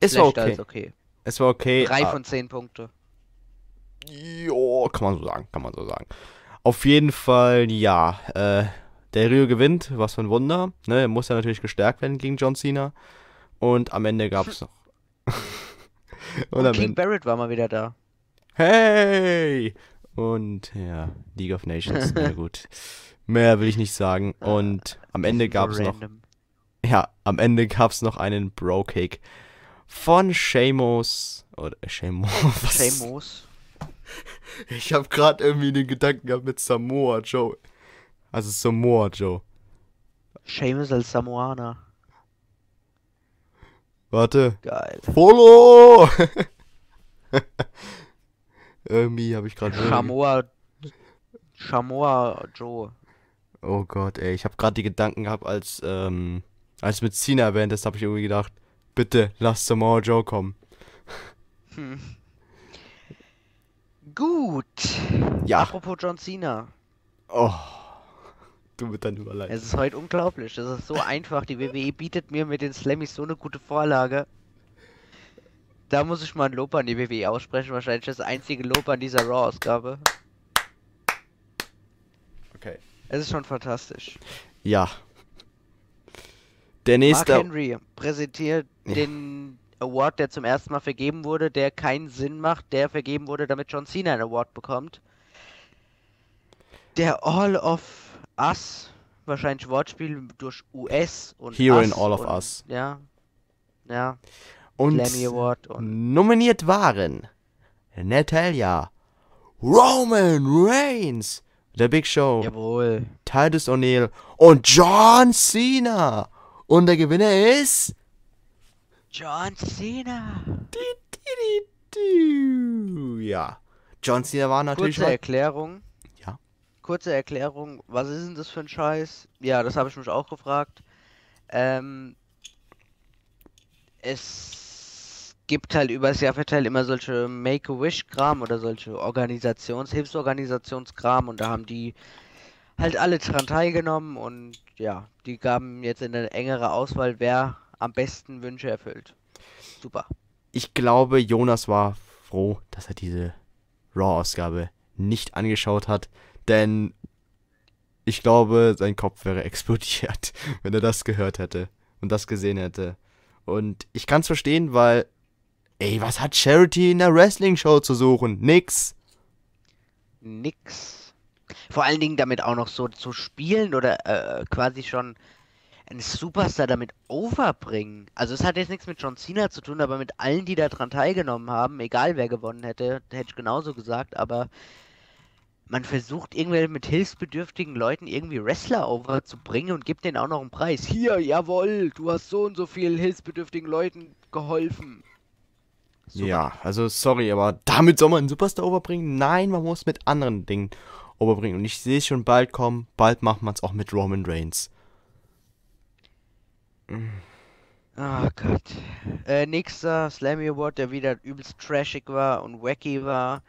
Es war okay. Als okay. Es war okay. Drei ah. von zehn Punkte. Jo, kann man so sagen, kann man so sagen. Auf jeden Fall, ja. Äh, Del Rio gewinnt, was für ein Wunder. Ne, er muss ja natürlich gestärkt werden gegen John Cena. Und am Ende gab es noch. und, King Barrett war mal wieder da. Hey! Und ja, League of Nations, na gut. Mehr will ich nicht sagen. Und am Ende äh, gab es noch. Ja, am Ende gab es noch einen Bro Kick von Shamos. Oder Shamos. Shamos. Ich habe gerade irgendwie den Gedanken gehabt mit Samoa Joe. Also Samoa Joe. Seamus El Samoana. Warte. Geil. Follow! Irgendwie habe ich gerade. Samoa. Samoa Joe. Oh Gott, ey. Ich habe gerade die Gedanken gehabt, als, ähm, als mit Cena erwähnt ist, habe ich irgendwie gedacht, bitte lass Samoa Joe kommen. Hm. Gut. Ja. Apropos John Cena. Oh du mit deinen Überleitungen. Es ist heute unglaublich. Es ist so einfach. Die WWE bietet mir mit den Slammies so eine gute Vorlage. Da muss ich mal ein Lob an die WWE aussprechen. Wahrscheinlich das einzige Lob an dieser Raw-Ausgabe. Okay. Es ist schon fantastisch. Ja. Der nächste. Mark Henry präsentiert ja. den Award, der zum ersten Mal vergeben wurde, der keinen Sinn macht, der vergeben wurde, damit John Cena einen Award bekommt. Der All of Us, wahrscheinlich Wortspiel durch US und Hero us in All of und, Us. Ja. Ja. Und, und nominiert waren Natalia, Roman Reigns, The Big Show, Jawohl. Titus O'Neill und John Cena. Und der Gewinner ist John Cena. Ja. John Cena war natürlich. Kurze Erklärung kurze Erklärung, was ist denn das für ein Scheiß? Ja, das habe ich mich auch gefragt. Ähm, es gibt halt über das Jahr verteilt immer solche Make-A-Wish-Kram oder solche Organisations-, Hilfsorganisationskram und da haben die halt alle dran teilgenommen und ja, die gaben jetzt in eine engere Auswahl, wer am besten Wünsche erfüllt. Super. Ich glaube, Jonas war froh, dass er diese Raw-Ausgabe nicht angeschaut hat. Denn ich glaube, sein Kopf wäre explodiert, wenn er das gehört hätte und das gesehen hätte. Und ich kann es verstehen, weil, ey, was hat Charity in der Wrestling-Show zu suchen? Nix. Nix. Vor allen Dingen damit auch noch so zu spielen oder äh, quasi schon einen Superstar damit overbringen. Also es hat jetzt nichts mit John Cena zu tun, aber mit allen, die daran teilgenommen haben, egal wer gewonnen hätte, hätte ich genauso gesagt, aber man versucht irgendwelche mit hilfsbedürftigen Leuten irgendwie Wrestler overzubringen und gibt denen auch noch einen Preis. Hier, jawoll, du hast so und so vielen hilfsbedürftigen Leuten geholfen. So. Ja, also sorry, aber damit soll man einen Superstar overbringen? Nein, man muss mit anderen Dingen overbringen. Und ich sehe schon bald kommen, bald macht man es auch mit Roman Reigns. Oh Gott. Äh, nächster Slammy Award, der wieder übelst trashig war und wacky war.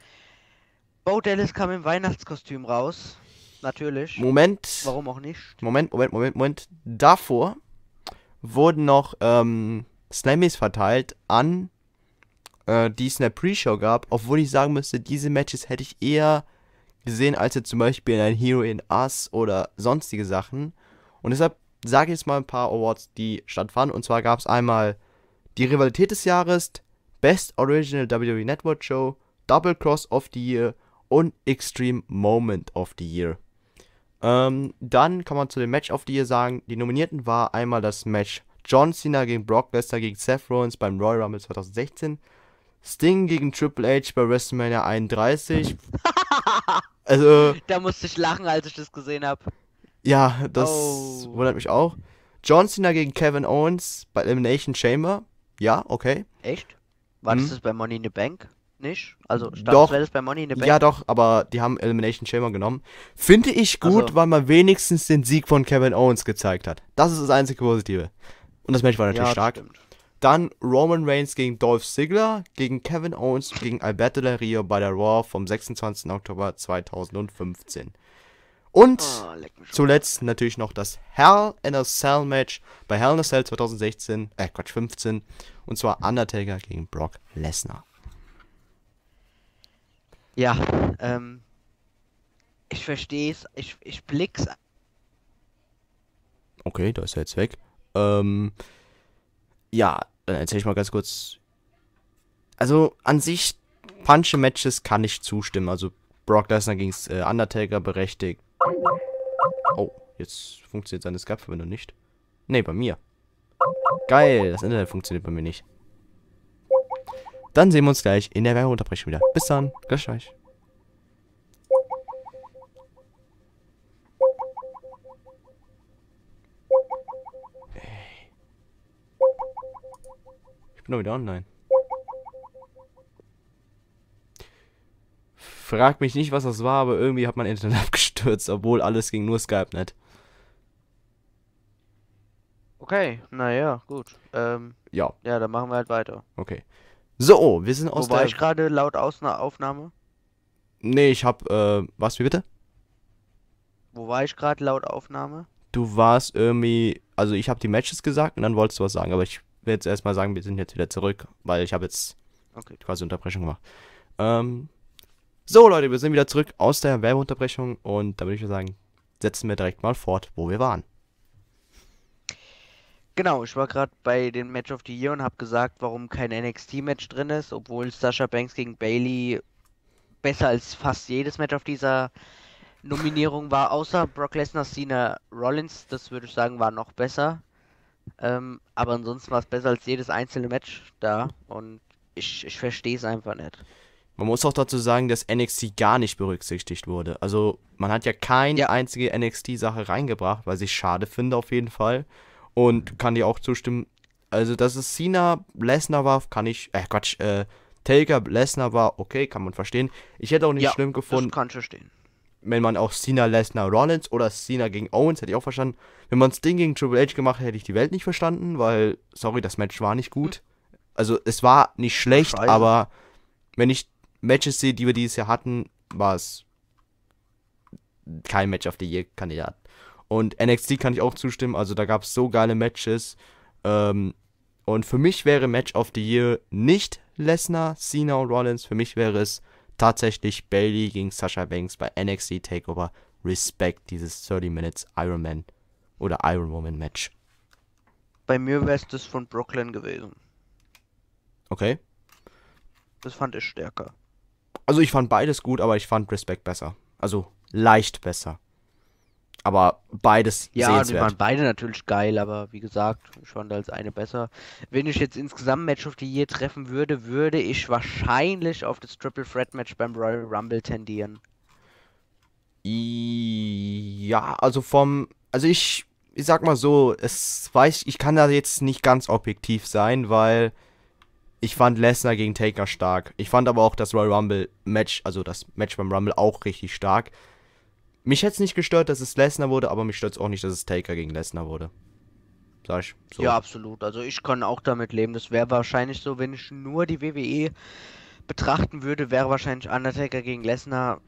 Bo Dallas kam im Weihnachtskostüm raus. Natürlich. Moment. Warum auch nicht? Moment, Moment, Moment, Moment. Davor wurden noch ähm, Slammies verteilt an äh, die es in der Pre-Show gab. Obwohl ich sagen müsste, diese Matches hätte ich eher gesehen, als jetzt zum Beispiel in ein Hero in Us oder sonstige Sachen. Und deshalb sage ich jetzt mal ein paar Awards, die stattfanden. Und zwar gab es einmal die Rivalität des Jahres, Best Original WWE Network Show, Double Cross of the Year, und Extreme Moment of the Year. Ähm, dann kann man zu dem Match of the Year sagen, die Nominierten war einmal das Match John Cena gegen Brock Lesnar gegen Seth Rollins beim Royal Rumble 2016, Sting gegen Triple H bei WrestleMania 31. also. Da musste ich lachen, als ich das gesehen habe. Ja, das oh. wundert mich auch. John Cena gegen Kevin Owens bei Elimination Chamber. Ja, okay. Echt? War mhm. das bei Money in the Bank? Nicht? Also hm, Doch. wäre das bei Money in the Bank. Ja, doch, aber die haben Elimination Chamber genommen. Finde ich also gut, also. weil man wenigstens den Sieg von Kevin Owens gezeigt hat. Das ist das einzige Positive. Und das Match war natürlich ja, stark. Stimmt. Dann Roman Reigns gegen Dolph Ziggler, gegen Kevin Owens, gegen Alberto Del Rio bei der Raw vom 26. Oktober 2015. Und oh, zuletzt natürlich noch das Hell in a Cell Match bei Hell in a Cell 2016, äh Quatsch, 15. Und zwar Undertaker gegen Brock Lesnar. Ja, ähm, ich verstehe es, ich, ich blick's. Okay, da ist er jetzt weg. Ähm, ja, dann erzähl ich mal ganz kurz. Also, an sich, Punch-Matches kann ich zustimmen. Also, Brock Lesnar gegen äh, Undertaker berechtigt. Oh, jetzt funktioniert seine Skype-Verbindung nicht. Ne, bei mir. Geil, das Internet funktioniert bei mir nicht. Dann sehen wir uns gleich in der Werbeunterbrechung wieder. Bis dann. Gleich euch. Ich bin doch wieder online. Frag mich nicht, was das war, aber irgendwie hat mein Internet abgestürzt, obwohl alles ging nur Skype nicht. Okay, naja, gut. Ähm, ja. Ja, dann machen wir halt weiter. Okay. So, oh, wir sind aus Wo war der... ich gerade laut Aufnahme? Nee, ich hab, äh, was, wie bitte? Wo war ich gerade laut Aufnahme? Du warst irgendwie, also ich hab die Matches gesagt und dann wolltest du was sagen, aber ich will jetzt erstmal sagen, wir sind jetzt wieder zurück, weil ich habe jetzt okay. quasi Unterbrechung gemacht. Ähm, so Leute, wir sind wieder zurück aus der Werbeunterbrechung und da würde ich sagen, setzen wir direkt mal fort, wo wir waren. Genau, ich war gerade bei dem Match of the Year und habe gesagt, warum kein NXT-Match drin ist, obwohl Sasha Banks gegen Bailey besser als fast jedes Match auf dieser Nominierung war, außer Brock Lesnar, Cena, Rollins, das würde ich sagen, war noch besser. Ähm, aber ansonsten war es besser als jedes einzelne Match da und ich, ich verstehe es einfach nicht. Man muss auch dazu sagen, dass NXT gar nicht berücksichtigt wurde. Also man hat ja keine ja. einzige NXT-Sache reingebracht, was ich schade finde auf jeden Fall. Und kann dir auch zustimmen. Also, dass es Cena Lesnar war, kann ich. Äh, Quatsch, äh, Taker Lesnar war, okay, kann man verstehen. Ich hätte auch nicht ja, schlimm gefunden. Das kann ich verstehen. Wenn man auch Cena Lesnar Rollins oder Cena gegen Owens, hätte ich auch verstanden. Wenn man Sting gegen Triple H gemacht hätte, hätte ich die Welt nicht verstanden, weil, sorry, das Match war nicht gut. Also, es war nicht schlecht, Scheiße. aber wenn ich Matches sehe, die wir dieses Jahr hatten, war es kein Match auf die Year Kandidat. Und NXT kann ich auch zustimmen, also da gab es so geile Matches. Ähm, und für mich wäre Match of the Year nicht Lesnar, Cena und Rollins. Für mich wäre es tatsächlich Bailey gegen Sasha Banks bei NXT Takeover Respect, dieses 30 Minutes Iron Man oder Iron Woman Match. Bei mir wäre es das von Brooklyn gewesen. Okay. Das fand ich stärker. Also ich fand beides gut, aber ich fand Respect besser. Also leicht besser. Aber beides ja, sehenswert. Ja, die waren beide natürlich geil, aber wie gesagt, ich fand als eine besser. Wenn ich jetzt insgesamt Match of the Year treffen würde, würde ich wahrscheinlich auf das Triple Threat Match beim Royal Rumble tendieren. Ja, also vom, also ich, ich sag mal so, es weiß, ich kann da jetzt nicht ganz objektiv sein, weil ich fand Lesnar gegen Taker stark. Ich fand aber auch das Royal Rumble Match, also das Match beim Rumble auch richtig stark. Mich hätte es nicht gestört, dass es Lesnar wurde, aber mich stört es auch nicht, dass es Taker gegen Lesnar wurde. Sag ich so. Ja, absolut. Also ich kann auch damit leben. Das wäre wahrscheinlich so, wenn ich nur die WWE betrachten würde, wäre wahrscheinlich Undertaker gegen Lesnar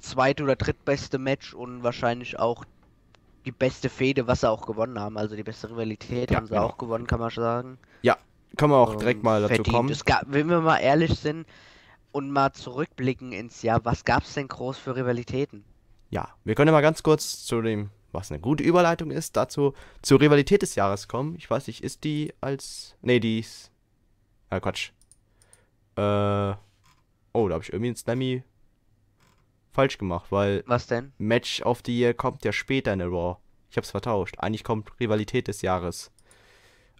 zweit- oder drittbeste Match und wahrscheinlich auch die beste Fehde, was sie auch gewonnen haben. Also die beste Rivalität ja, haben sie genau. auch gewonnen, kann man schon sagen. Ja, kann man auch ähm, direkt mal dazu verdient. kommen. Gab, wenn wir mal ehrlich sind und mal zurückblicken ins Jahr, was gab es denn groß für Rivalitäten? Ja, wir können ja mal ganz kurz zu dem, was eine gute Überleitung ist, dazu zur Rivalität des Jahres kommen. Ich weiß nicht, ist die als. Nee, die ist. Ah, Quatsch. Äh. Oh, da habe ich irgendwie einen Slammy falsch gemacht, weil. Was denn? Match of the Year kommt ja später in der Raw. Ich hab's vertauscht. Eigentlich kommt Rivalität des Jahres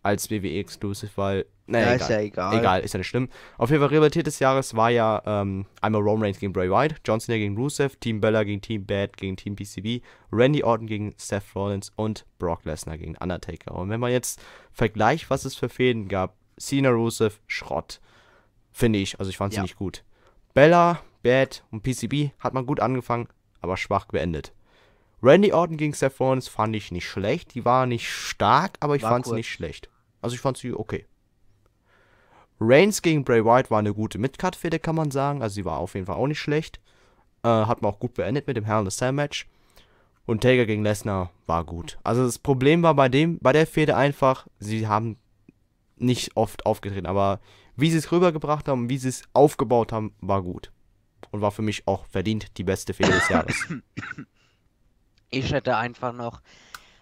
als WWE Exclusive, weil. Naja, ja, egal. ist ja egal. Egal, ist ja nicht schlimm. Auf jeden Fall, Rivalität des Jahres war ja ähm, einmal Roman Reigns gegen Bray Wyatt, John Cena gegen Rusev, Team Bella gegen Team Bad gegen Team PCB, Randy Orton gegen Seth Rollins und Brock Lesnar gegen Undertaker. Und wenn man jetzt vergleicht, was es für Fäden gab, Cena, Rusev, Schrott. Finde ich, also ich fand sie ja. nicht gut. Bella, Bad und PCB hat man gut angefangen, aber schwach beendet. Randy Orton gegen Seth Rollins fand ich nicht schlecht. Die war nicht stark, aber ich fand sie nicht schlecht. Also ich fand sie okay. Reigns gegen Bray Wyatt war eine gute Midcard-Fehde, kann man sagen. Also sie war auf jeden Fall auch nicht schlecht. Äh, hat man auch gut beendet mit dem Hell in the Cell-Match. Und Taker gegen Lesnar war gut. Also das Problem war bei dem, bei der Fehde einfach, sie haben nicht oft aufgetreten, aber wie sie es rübergebracht haben, wie sie es aufgebaut haben, war gut. Und war für mich auch verdient die beste Fehde des Jahres. Ich hätte einfach noch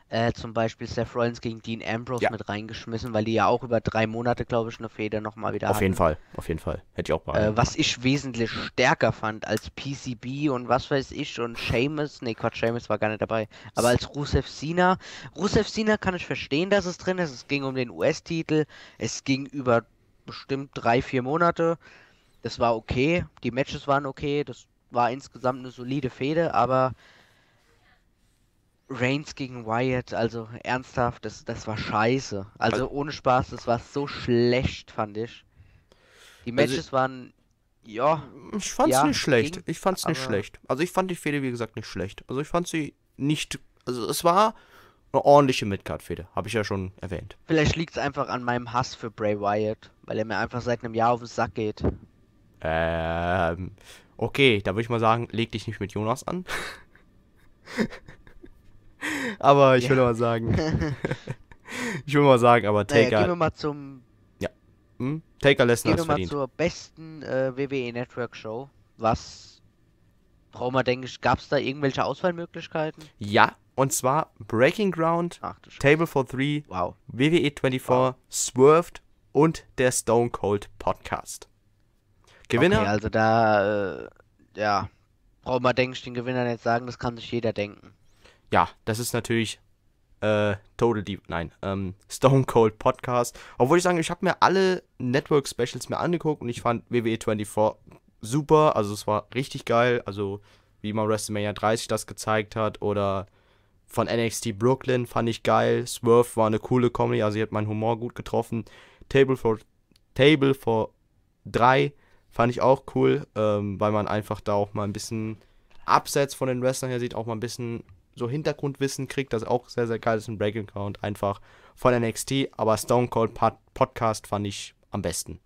äh, zum Beispiel Seth Rollins gegen Dean Ambrose ja. mit reingeschmissen, weil die ja auch über drei Monate, glaube ich, eine Feder nochmal wieder Auf hatten. jeden Fall, auf jeden Fall. Hätte ich auch mal. Äh, was ich wesentlich stärker fand als PCB und was weiß ich und Seamus, nee, Quatsch, Seamus war gar nicht dabei, aber als Rusev Sina. Rusev Sina kann ich verstehen, dass es drin ist. Es ging um den US-Titel, es ging über bestimmt drei, vier Monate. Das war okay, die Matches waren okay, das war insgesamt eine solide Feder, aber Reigns gegen Wyatt, also ernsthaft, das, das war scheiße. Also, also ohne Spaß, das war so schlecht, fand ich. Die also Matches also, waren, ja. Ich fand's ja, nicht schlecht. Ging, ich fand's nicht schlecht. Also ich fand die Fehde, wie gesagt, nicht schlecht. Also ich fand sie nicht. Also es war eine ordentliche Midcard-Fehde, habe ich ja schon erwähnt. Vielleicht liegt es einfach an meinem Hass für Bray Wyatt, weil er mir einfach seit einem Jahr auf den Sack geht. Ähm. Okay, da würde ich mal sagen, leg dich nicht mit Jonas an. Aber ich ja. will mal sagen. ich will mal sagen, aber Taker. Naja, gehen wir mal zum. Ja. Hm? Taker Lesnar Gehen wir mal verdient. zur besten äh, WWE Network Show. Was. Braucht man, denke ich, gab es da irgendwelche Auswahlmöglichkeiten? Ja, und zwar Breaking Ground, Ach, Table for Three, wow. WWE e 24, wow. Swerved und der Stone Cold Podcast. Gewinner? Okay, also da, äh, ja, braucht man, denke ich, den Gewinner nicht sagen, das kann sich jeder denken ja, das ist natürlich äh, Total Deep, nein, ähm, Stone Cold Podcast. Obwohl ich sagen, ich habe mir alle Network Specials mir angeguckt und ich fand WWE 24 super. Also es war richtig geil. Also wie man WrestleMania 30 das gezeigt hat oder von NXT Brooklyn fand ich geil. Swerve war eine coole Comedy, also sie hat meinen Humor gut getroffen. Table for Table for 3 fand ich auch cool, ähm, weil man einfach da auch mal ein bisschen abseits von den Wrestlern her sieht, auch mal ein bisschen so Hintergrundwissen kriegt, das auch sehr, sehr geil ist. Ein Break-Account einfach von NXT, aber Stone Cold Pod Podcast fand ich am besten.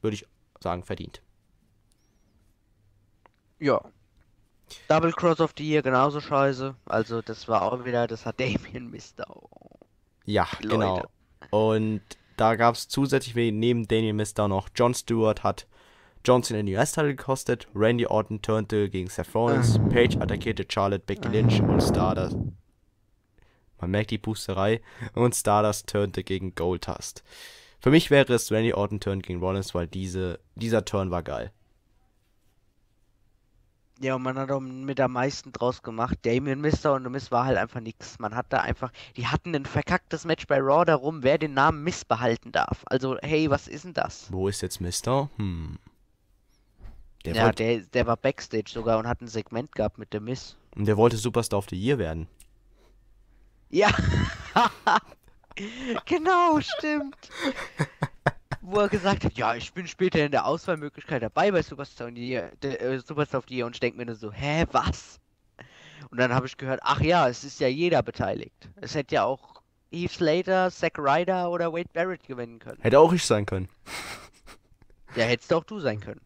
Würde ich sagen, verdient. Ja. Double Cross of the Year genauso scheiße. Also, das war auch wieder, das hat Damien Mistau. Ja, Leute. genau. Und da gab es zusätzlich neben Damien Mister noch John Stewart hat Johnson den US-Title gekostet, Randy Orton turnte gegen Seth Rollins, ah. Page attackierte Charlotte, Becky Lynch ah. und Stardust. Man merkt die Pusterei. Und Stardust turnte gegen Goldust. Für mich wäre es Randy Orton turn gegen Rollins, weil diese, dieser Turn war geil. Ja, und man hat auch mit am meisten draus gemacht. Damien Mister und Miss war halt einfach nichts. Man hat da einfach, die hatten ein verkacktes Match bei Raw darum, wer den Namen Miss behalten darf. Also, hey, was ist denn das? Wo ist jetzt Mister? Hm. Der ja, wollte, der, der war Backstage sogar und hat ein Segment gehabt mit dem Miss. Und der wollte Superstar of the Year werden. Ja. genau, stimmt. Wo er gesagt hat, ja, ich bin später in der Auswahlmöglichkeit dabei bei Superstar, und Year, äh, Superstar of the Year und ich denke mir nur so, hä, was? Und dann habe ich gehört, ach ja, es ist ja jeder beteiligt. Es hätte ja auch Eve Slater, Zack Ryder oder Wade Barrett gewinnen können. Hätte auch ich sein können. Ja, hättest auch du sein können.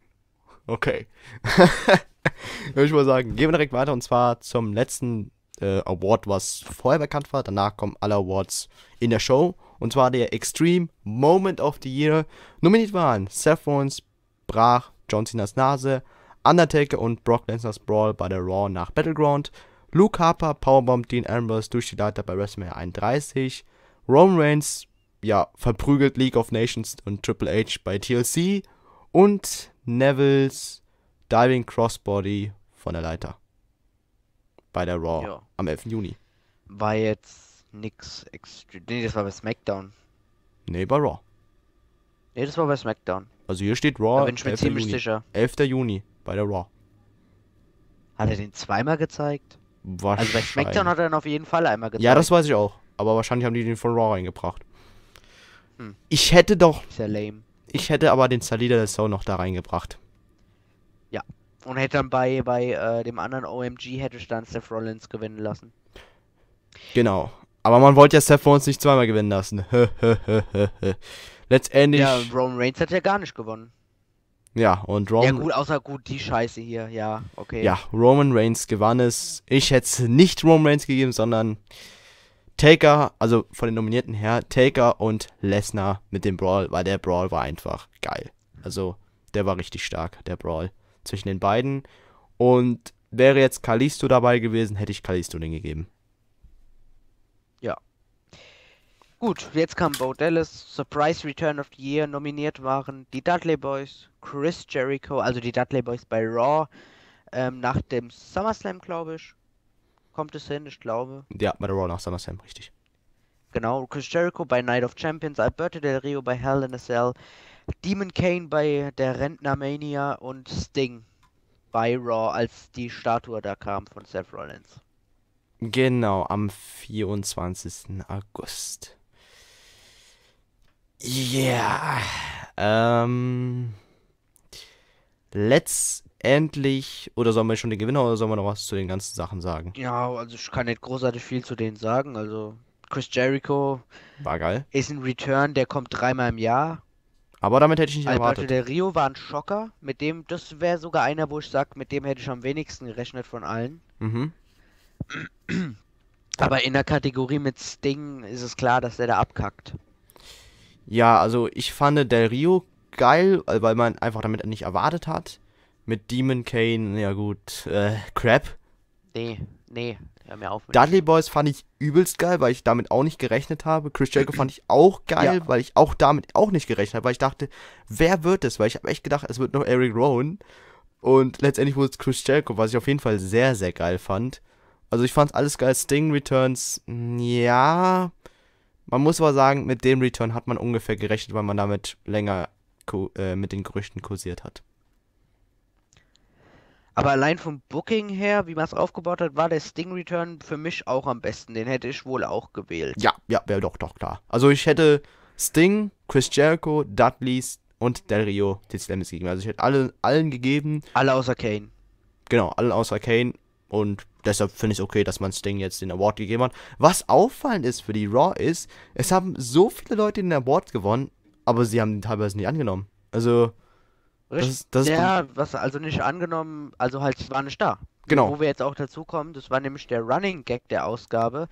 Okay. Würde ich mal sagen. Gehen wir direkt weiter und zwar zum letzten äh, Award, was vorher bekannt war. Danach kommen alle Awards in der Show. Und zwar der Extreme Moment of the Year. Nominiert waren Seth Rollins, Brach, John Cena's Nase, Undertaker und Brock Lesnar's Brawl bei der Raw nach Battleground. Luke Harper Powerbomb Dean Ambrose durch die Leiter bei WrestleMania 31. Roman Reigns, ja, verprügelt League of Nations und Triple H bei TLC. Und Nevils Diving Crossbody von der Leiter. Bei der Raw ja. am 11. Juni. War jetzt nix Nee, das war bei SmackDown. Nee, bei Raw. Nee, das war bei SmackDown. Also hier steht Raw. Da bin ich mir ziemlich Juni. sicher. 11. Juni bei der Raw. Hat er den zweimal gezeigt? Wahrscheinlich. Also bei SmackDown hat er ihn auf jeden Fall einmal gezeigt. Ja, das weiß ich auch. Aber wahrscheinlich haben die den von Raw reingebracht. Hm. Ich hätte doch. Ist ja lame. Ich hätte aber den Salida del Sol noch da reingebracht. Ja. Und hätte dann bei, bei äh, dem anderen OMG hätte ich dann Seth Rollins gewinnen lassen. Genau. Aber man wollte ja Seth Rollins nicht zweimal gewinnen lassen. Letztendlich. Ja, Roman Reigns hat ja gar nicht gewonnen. Ja, und Roman. Ja, gut, außer gut, die Scheiße hier, ja, okay. Ja, Roman Reigns gewann es. Ich hätte es nicht Roman Reigns gegeben, sondern Taker, also von den Nominierten her, Taker und Lesnar mit dem Brawl, weil der Brawl war einfach geil. Also der war richtig stark, der Brawl zwischen den beiden. Und wäre jetzt Kalisto dabei gewesen, hätte ich Kalisto den gegeben. Ja. Gut, jetzt kam Bo Dallas, Surprise Return of the Year, nominiert waren die Dudley Boys, Chris Jericho, also die Dudley Boys bei Raw, ähm, nach dem SummerSlam, glaube ich, kommt es hin, ich glaube. Ja, bei der Raw nach SummerSlam, richtig. Genau, Chris Jericho bei Night of Champions, Alberto Del Rio bei Hell in a Cell, Demon Kane bei der Rentner Mania und Sting bei Raw, als die Statue da kam von Seth Rollins. Genau, am 24. August. Yeah. Ähm, let's endlich, oder sollen wir schon den Gewinner oder sollen wir noch was zu den ganzen Sachen sagen? Ja, also ich kann nicht großartig viel zu denen sagen. Also Chris Jericho war geil. Ist ein Return, der kommt dreimal im Jahr. Aber damit hätte ich nicht Alberto erwartet. Der Rio war ein Schocker. Mit dem, das wäre sogar einer, wo ich sage, mit dem hätte ich am wenigsten gerechnet von allen. Mhm. Aber in der Kategorie mit Sting ist es klar, dass der da abkackt. Ja, also ich fand Del Rio geil, weil man einfach damit nicht erwartet hat. Mit Demon Kane, ja gut, äh, Crap. Nee, nee, hör mir auf. Dudley mich. Boys fand ich übelst geil, weil ich damit auch nicht gerechnet habe. Chris äh, Jericho fand ich auch geil, ja. weil ich auch damit auch nicht gerechnet habe, weil ich dachte, wer wird es? Weil ich habe echt gedacht, es wird noch Eric Rowan. Und letztendlich wurde es Chris Jericho, was ich auf jeden Fall sehr, sehr geil fand. Also ich fand alles geil. Sting Returns, mm, ja. Man muss aber sagen, mit dem Return hat man ungefähr gerechnet, weil man damit länger äh, mit den Gerüchten kursiert hat. Aber allein vom Booking her, wie man es aufgebaut hat, war der Sting Return für mich auch am besten. Den hätte ich wohl auch gewählt. Ja, ja, wäre doch, doch klar. Also ich hätte Sting, Chris Jericho, Dudley und Del Rio den gegeben. Also ich hätte alle, allen gegeben. Alle außer Kane. Genau, alle außer Kane. Und deshalb finde ich es okay, dass man Sting jetzt den Award gegeben hat. Was auffallend ist für die Raw ist, es haben so viele Leute den Award gewonnen, aber sie haben den teilweise nicht angenommen. Also Richtig. Das, das ja, was also nicht angenommen, also halt war nicht da. Genau. Wo wir jetzt auch dazu kommen, das war nämlich der Running Gag der Ausgabe.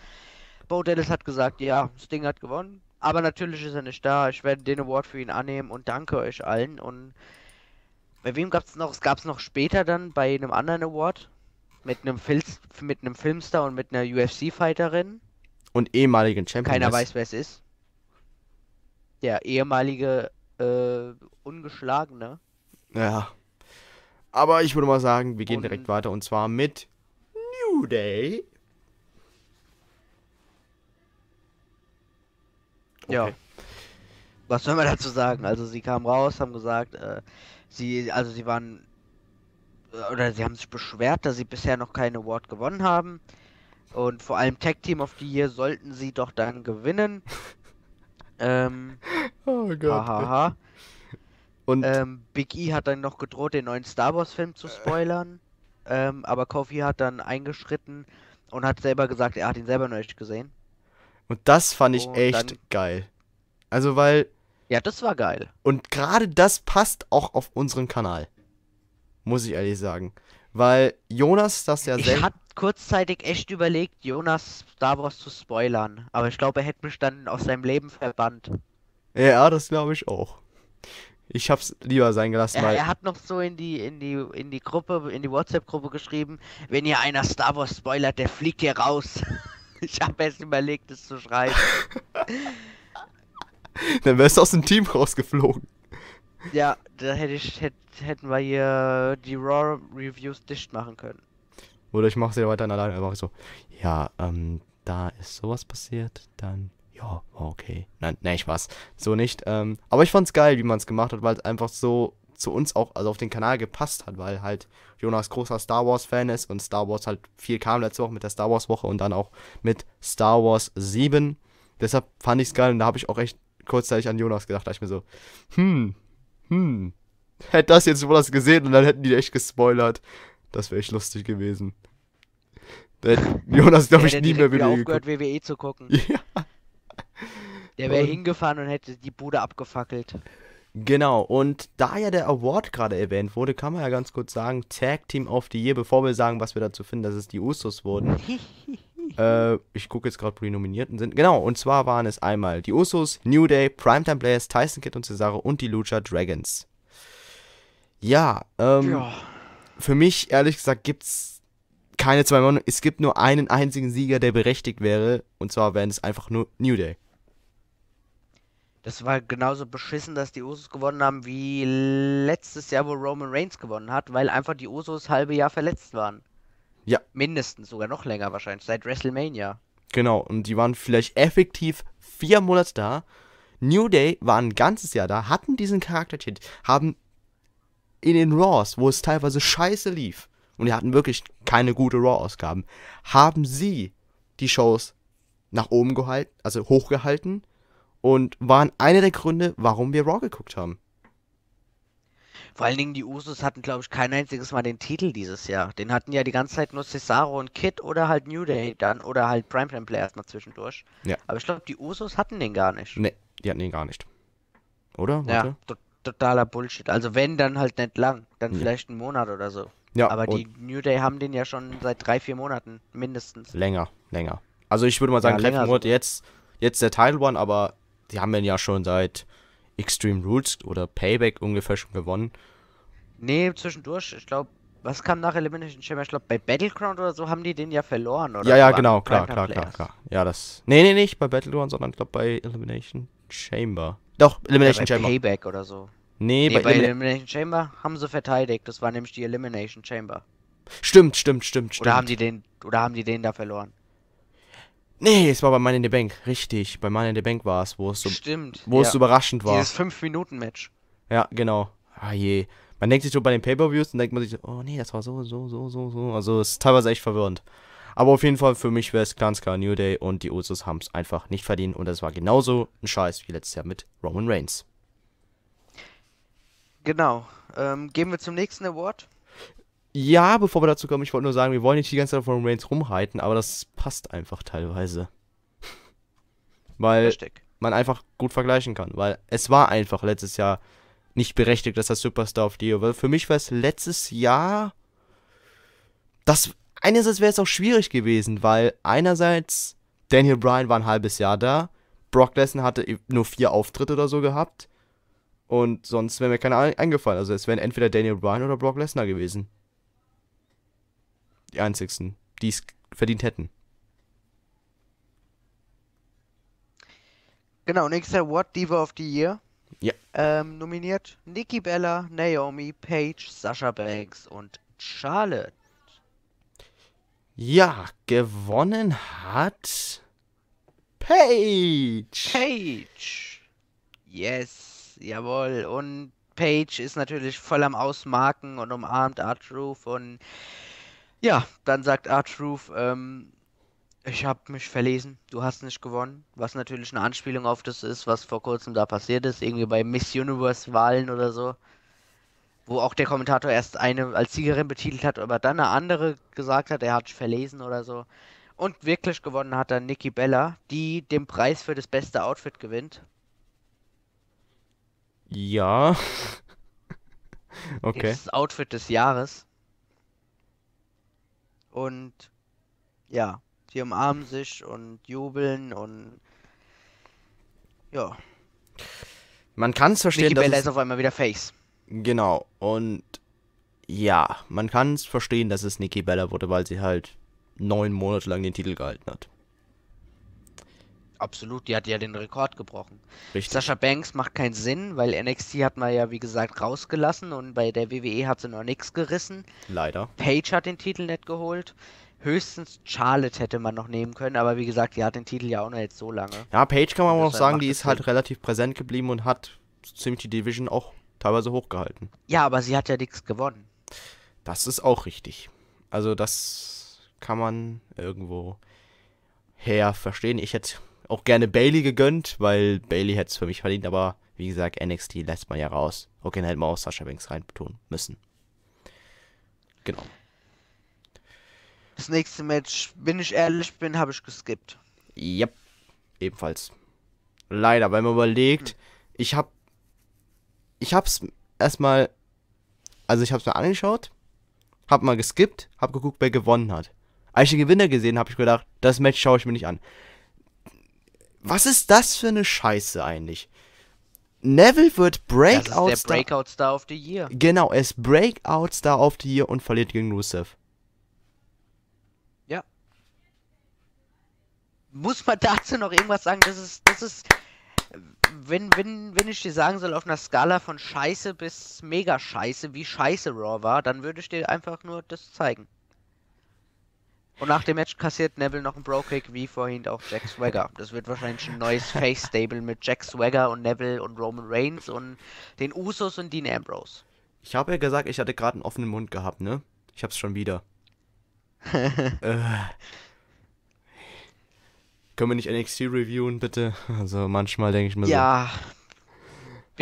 Bo Dallas hat gesagt, ja, Sting hat gewonnen, aber natürlich ist er nicht da. Ich werde den Award für ihn annehmen und danke euch allen. Und bei wem gab es noch? Es gab es noch später dann bei einem anderen Award mit einem, Fil mit einem Filmstar und mit einer UFC-Fighterin. Und ehemaligen Champion. Keiner weiß, wer es ist. Der ehemalige äh, Ungeschlagene. Ja. Aber ich würde mal sagen, wir gehen und direkt weiter und zwar mit New Day. Okay. Ja. Was soll man dazu sagen? Also sie kamen raus, haben gesagt, äh, sie, also sie waren oder sie haben sich beschwert, dass sie bisher noch keine Award gewonnen haben. Und vor allem Tag Team of the Year sollten sie doch dann gewinnen. ähm, oh Gott. Hahaha. Und ähm, Big E hat dann noch gedroht, den neuen Star Wars-Film zu äh. spoilern. Äh. Ähm, aber Kofi hat dann eingeschritten und hat selber gesagt, er hat ihn selber noch nicht gesehen. Und das fand ich oh, echt dann... geil. Also, weil. Ja, das war geil. Und gerade das passt auch auf unseren Kanal. Muss ich ehrlich sagen. Weil Jonas das ja selbst. Ich hatte kurzzeitig echt überlegt, Jonas Star Wars zu spoilern. Aber ich glaube, er hätte mich dann aus seinem Leben verbannt. Ja, das glaube ich auch. Ich hab's lieber sein gelassen. Er, er hat noch so in die, in die, in die Gruppe, in die WhatsApp-Gruppe geschrieben, wenn hier einer Star Wars spoilert, der fliegt hier raus. ich habe erst überlegt, es zu schreiben. Dann wärst du aus dem Team rausgeflogen. Ja, da hätte ich, hätt, hätten wir hier die Raw-Reviews dicht machen können. Oder ich mache sie weiter alleine, ich so. Ja, ähm, da ist sowas passiert, dann ja, okay. Nein, nein, Spaß. So nicht. Ähm, aber ich fand's geil, wie man es gemacht hat, weil es einfach so zu uns auch, also auf den Kanal gepasst hat, weil halt Jonas großer Star Wars-Fan ist und Star Wars halt viel kam letzte Woche mit der Star Wars-Woche und dann auch mit Star Wars 7. Deshalb fand ich's geil und da habe ich auch echt kurzzeitig an Jonas gedacht. Da ich mir so, hm, hm, hätte das jetzt wohl das gesehen und dann hätten die echt gespoilert. Das wäre echt lustig gewesen. Dann Jonas, glaube ich, nie mehr Ich WWE aufgehört, geguckt. WWE zu gucken. Ja. Der wäre hingefahren und hätte die Bude abgefackelt. Genau, und da ja der Award gerade erwähnt wurde, kann man ja ganz kurz sagen, Tag Team of the Year, bevor wir sagen, was wir dazu finden, dass es die Usos wurden. äh, ich gucke jetzt gerade, wo die Nominierten sind. Genau, und zwar waren es einmal die Usos, New Day, Primetime Players, Tyson Kidd und Cesaro und die Lucha Dragons. Ja, ähm, ja. für mich, ehrlich gesagt, gibt es keine zwei Meinungen. Es gibt nur einen einzigen Sieger, der berechtigt wäre, und zwar wären es einfach nur New Day. Das war genauso beschissen, dass die Usos gewonnen haben wie letztes Jahr, wo Roman Reigns gewonnen hat, weil einfach die Usos halbe Jahr verletzt waren. Ja. Mindestens, sogar noch länger wahrscheinlich, seit WrestleMania. Genau, und die waren vielleicht effektiv vier Monate da. New Day war ein ganzes Jahr da, hatten diesen Charakter, haben in den Raws, wo es teilweise scheiße lief, und die hatten wirklich keine gute Raw-Ausgaben, haben sie die Shows nach oben gehalten, also hochgehalten und waren einer der Gründe, warum wir Raw geguckt haben. Vor allen Dingen die Usos hatten, glaube ich, kein einziges Mal den Titel dieses Jahr. Den hatten ja die ganze Zeit nur Cesaro und Kid oder halt New Day dann oder halt Primetime Time Player erstmal zwischendurch. Ja. Aber ich glaube, die Usos hatten den gar nicht. Nee, die hatten den gar nicht. Oder? Warte. Ja, totaler Bullshit. Also wenn, dann halt nicht lang. Dann ja. vielleicht einen Monat oder so. Ja. Aber die New Day haben den ja schon seit drei, vier Monaten mindestens. Länger, länger. Also ich würde mal sagen, ja, Monate so. jetzt, jetzt der Title One, aber die haben ja schon seit Extreme Rules oder Payback ungefähr schon gewonnen. Nee, zwischendurch, ich glaube, was kam nach Elimination Chamber? Ich glaube, bei Battleground oder so haben die den ja verloren, oder? Ja, ja, genau, klar, klar, klar, klar. Ja, das. Nee, nee, nicht bei Battleground, sondern ich glaube bei Elimination Chamber. Doch, Elimination ja, bei Chamber. Payback oder so. Nee, nee bei, bei Elimin Elimination Chamber haben sie verteidigt. Das war nämlich die Elimination Chamber. Stimmt, stimmt, stimmt, stimmt. Oder haben die den, oder haben die den da verloren? Nee, es war bei Money in the Bank, richtig. Bei Money in the Bank war es, wo es so Stimmt, wo ja. es überraschend war. Dieses 5 Minuten Match. Ja, genau. Ah je. Man denkt sich so bei den Pay-per-Views und denkt man sich, so, oh nee, das war so so so so so. Also es ist teilweise echt verwirrend. Aber auf jeden Fall für mich wäre es ganz klar New Day und die Usos haben es einfach nicht verdient und es war genauso ein Scheiß wie letztes Jahr mit Roman Reigns. Genau. Ähm, gehen wir zum nächsten Award. Ja, bevor wir dazu kommen, ich wollte nur sagen, wir wollen nicht die ganze Zeit von Reigns rumhalten, aber das passt einfach teilweise. weil Versteck. man einfach gut vergleichen kann, weil es war einfach letztes Jahr nicht berechtigt, dass das Superstar auf Dio war. Für mich war es letztes Jahr, das, einerseits wäre es auch schwierig gewesen, weil einerseits Daniel Bryan war ein halbes Jahr da, Brock Lesnar hatte nur vier Auftritte oder so gehabt und sonst wäre mir keiner eingefallen. Also es wären entweder Daniel Bryan oder Brock Lesnar gewesen. Die einzigsten, die es verdient hätten. Genau, nächster Award, Diva of the Year. Ja. Ähm, nominiert Nikki Bella, Naomi, Paige, Sasha Banks und Charlotte. Ja, gewonnen hat Paige. Paige. Yes, jawohl. Und Paige ist natürlich voll am Ausmarken und umarmt Artroof und ja, dann sagt Artruth, ähm, ich habe mich verlesen, du hast nicht gewonnen, was natürlich eine Anspielung auf das ist, was vor kurzem da passiert ist, irgendwie bei Miss Universe Wahlen oder so, wo auch der Kommentator erst eine als Siegerin betitelt hat, aber dann eine andere gesagt hat, er hat verlesen oder so. Und wirklich gewonnen hat dann Nikki Bella, die den Preis für das beste Outfit gewinnt. Ja. okay. Das Outfit des Jahres. Und ja, sie umarmen sich und jubeln und ja. Man kann es verstehen. Nikki Bella ist auf einmal wieder Face. Genau, und ja, man kann es verstehen, dass es Nikki Bella wurde, weil sie halt neun Monate lang den Titel gehalten hat. Absolut, die hat ja den Rekord gebrochen. Richtig. Sascha Banks macht keinen Sinn, weil NXT hat man ja, wie gesagt, rausgelassen und bei der WWE hat sie noch nichts gerissen. Leider. Paige hat den Titel nicht geholt. Höchstens Charlotte hätte man noch nehmen können, aber wie gesagt, die hat den Titel ja auch noch jetzt so lange. Ja, Paige kann man also auch noch sagen, die ist halt relativ präsent geblieben und hat ziemlich die Division auch teilweise hochgehalten. Ja, aber sie hat ja nichts gewonnen. Das ist auch richtig. Also das kann man irgendwo her verstehen. Ich hätte auch gerne Bailey gegönnt, weil Bailey hätte es für mich verdient, aber wie gesagt, NXT lässt man ja raus. Okay, dann hätte man auch Sascha Banks rein tun müssen. Genau. Das nächste Match, wenn ich ehrlich bin, habe ich geskippt. Yep. Ebenfalls. Leider, weil man überlegt, hm. ich habe ich hab's erstmal also ich hab's mir angeschaut, hab mal geskippt, hab geguckt, wer gewonnen hat. Als ich den Gewinner gesehen habe, ich gedacht, das Match schaue ich mir nicht an. Was ist das für eine Scheiße eigentlich? Neville wird Breakout Star. das ist der Breakout Star of the Year. Genau, er ist Breakout Star of the Year und verliert gegen Rusev. Ja. Muss man dazu noch irgendwas sagen? Das ist, das ist, wenn, wenn, wenn ich dir sagen soll, auf einer Skala von Scheiße bis Mega Scheiße, wie Scheiße Raw war, dann würde ich dir einfach nur das zeigen. Und nach dem Match kassiert Neville noch einen Bro-Kick, wie vorhin auch Jack Swagger. Das wird wahrscheinlich ein neues Face-Stable mit Jack Swagger und Neville und Roman Reigns und den Usos und Dean Ambrose. Ich habe ja gesagt, ich hatte gerade einen offenen Mund gehabt, ne? Ich hab's schon wieder. äh. Können wir nicht NXT reviewen, bitte? Also manchmal denke ich mir ja. so. Ja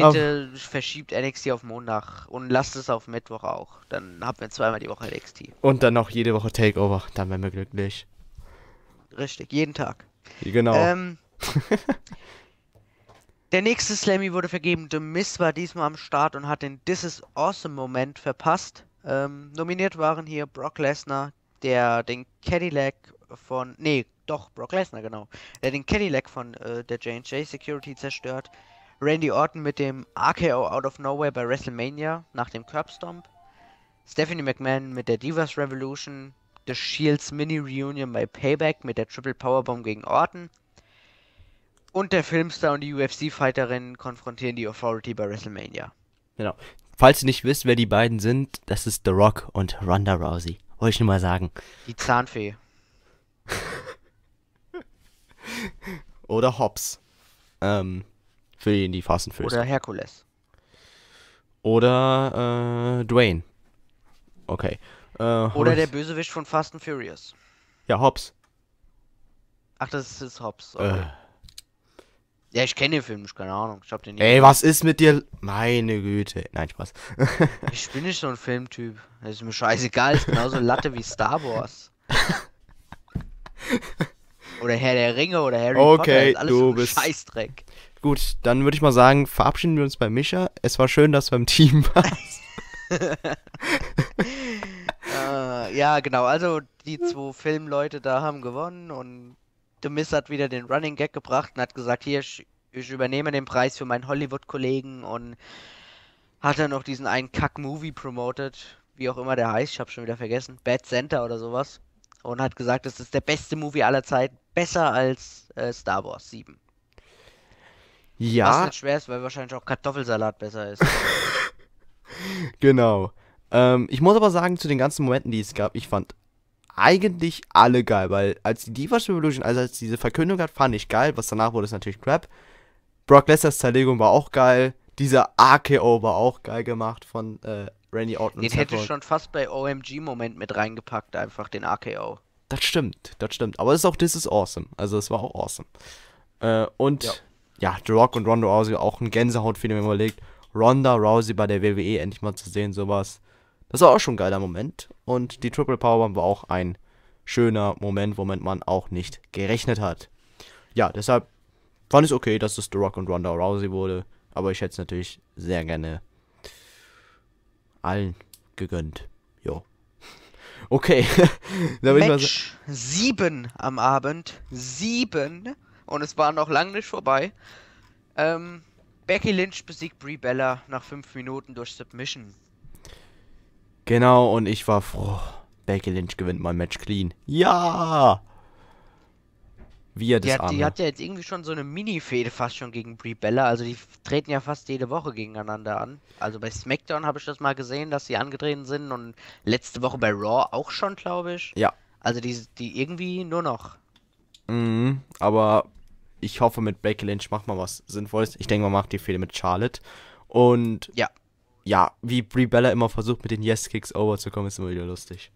Bitte auf verschiebt NXT auf Montag und lasst es auf Mittwoch auch. Dann haben wir zweimal die Woche NXT. Und dann noch jede Woche Takeover. Dann wären wir glücklich. Richtig, jeden Tag. Genau. Ähm, der nächste Slammy wurde vergeben. The Miss war diesmal am Start und hat den This is Awesome Moment verpasst. Ähm, nominiert waren hier Brock Lesnar, der den Cadillac von. Nee, doch, Brock Lesnar, genau. Der den Cadillac von äh, der J&J Security zerstört. Randy Orton mit dem RKO Out of Nowhere bei WrestleMania nach dem Curbstomp. Stephanie McMahon mit der Divas Revolution. The Shields Mini Reunion bei Payback mit der Triple Powerbomb gegen Orton. Und der Filmstar und die UFC-Fighterin konfrontieren die Authority bei WrestleMania. Genau. Falls ihr nicht wisst, wer die beiden sind, das ist The Rock und Ronda Rousey. Wollte ich nur mal sagen. Die Zahnfee. Oder Hobbs. Ähm, für ihn die, die Furious. Oder Herkules. Oder äh, Dwayne. Okay. Äh, Oder der Bösewicht von Fast and Furious. Ja, Hobbs. Ach, das ist Hobbs. Äh. Okay. Äh. Ja, ich kenne den Film, ich keine Ahnung. Ich hab den Ey, was ist mit dir? Meine Güte. Nein, Spaß. ich bin nicht so ein Filmtyp. Das ist mir scheißegal, das ist genauso Latte wie Star Wars. oder Herr der Ringe oder Harry okay, Potter. Okay, du bist Scheißdreck. Gut, dann würde ich mal sagen, verabschieden wir uns bei Micha. Es war schön, dass du beim Team warst. äh, ja, genau. Also die zwei Filmleute da haben gewonnen und The Miss hat wieder den Running Gag gebracht und hat gesagt, hier, ich, ich übernehme den Preis für meinen Hollywood-Kollegen und hat dann noch diesen einen Kack-Movie promoted, wie auch immer der heißt, ich habe schon wieder vergessen, Bad Center oder sowas. Und hat gesagt, das ist der beste Movie aller Zeit, besser als äh, Star Wars 7. Ja. Was nicht schwer ist, weil wahrscheinlich auch Kartoffelsalat besser ist. genau. Ähm, ich muss aber sagen, zu den ganzen Momenten, die es gab, ich fand eigentlich alle geil, weil als die Divas Revolution, also als diese Verkündung hat, fand ich geil. Was danach wurde, ist natürlich Crap. Brock Lesters Zerlegung war auch geil. Dieser RKO war auch geil gemacht von äh, Randy Orton. Den hätte ich schon fast bei OMG-Moment mit reingepackt, einfach den RKO. Das stimmt, das stimmt. Aber es ist auch This is Awesome. Also es war auch awesome. Äh, und ja ja, The Rock und Ronda Rousey auch ein Gänsehautfilm, wenn überlegt. Ronda Rousey bei der WWE endlich mal zu sehen, sowas. Das war auch schon ein geiler Moment. Und die Triple Powerbomb war auch ein schöner Moment, womit man auch nicht gerechnet hat. Ja, deshalb fand ich es okay, dass es The Rock und Ronda Rousey wurde. Aber ich hätte es natürlich sehr gerne allen gegönnt. Jo. Okay. Match 7 am Abend. 7 und es war noch lange nicht vorbei. Ähm, Becky Lynch besiegt Brie Bella nach 5 Minuten durch Submission. Genau, und ich war froh. Becky Lynch gewinnt mein Match clean. Ja! Wie er das die hat, die hat ja jetzt irgendwie schon so eine Mini-Fehde fast schon gegen Brie Bella. Also die treten ja fast jede Woche gegeneinander an. Also bei SmackDown habe ich das mal gesehen, dass sie angetreten sind und letzte Woche bei Raw auch schon, glaube ich. Ja. Also die, die irgendwie nur noch. Mhm, aber ich hoffe, mit Becky Lynch macht man was Sinnvolles. Ich denke, man macht die Fehler mit Charlotte. Und ja, ja wie Brie Bella immer versucht, mit den Yes-Kicks overzukommen, ist immer wieder lustig.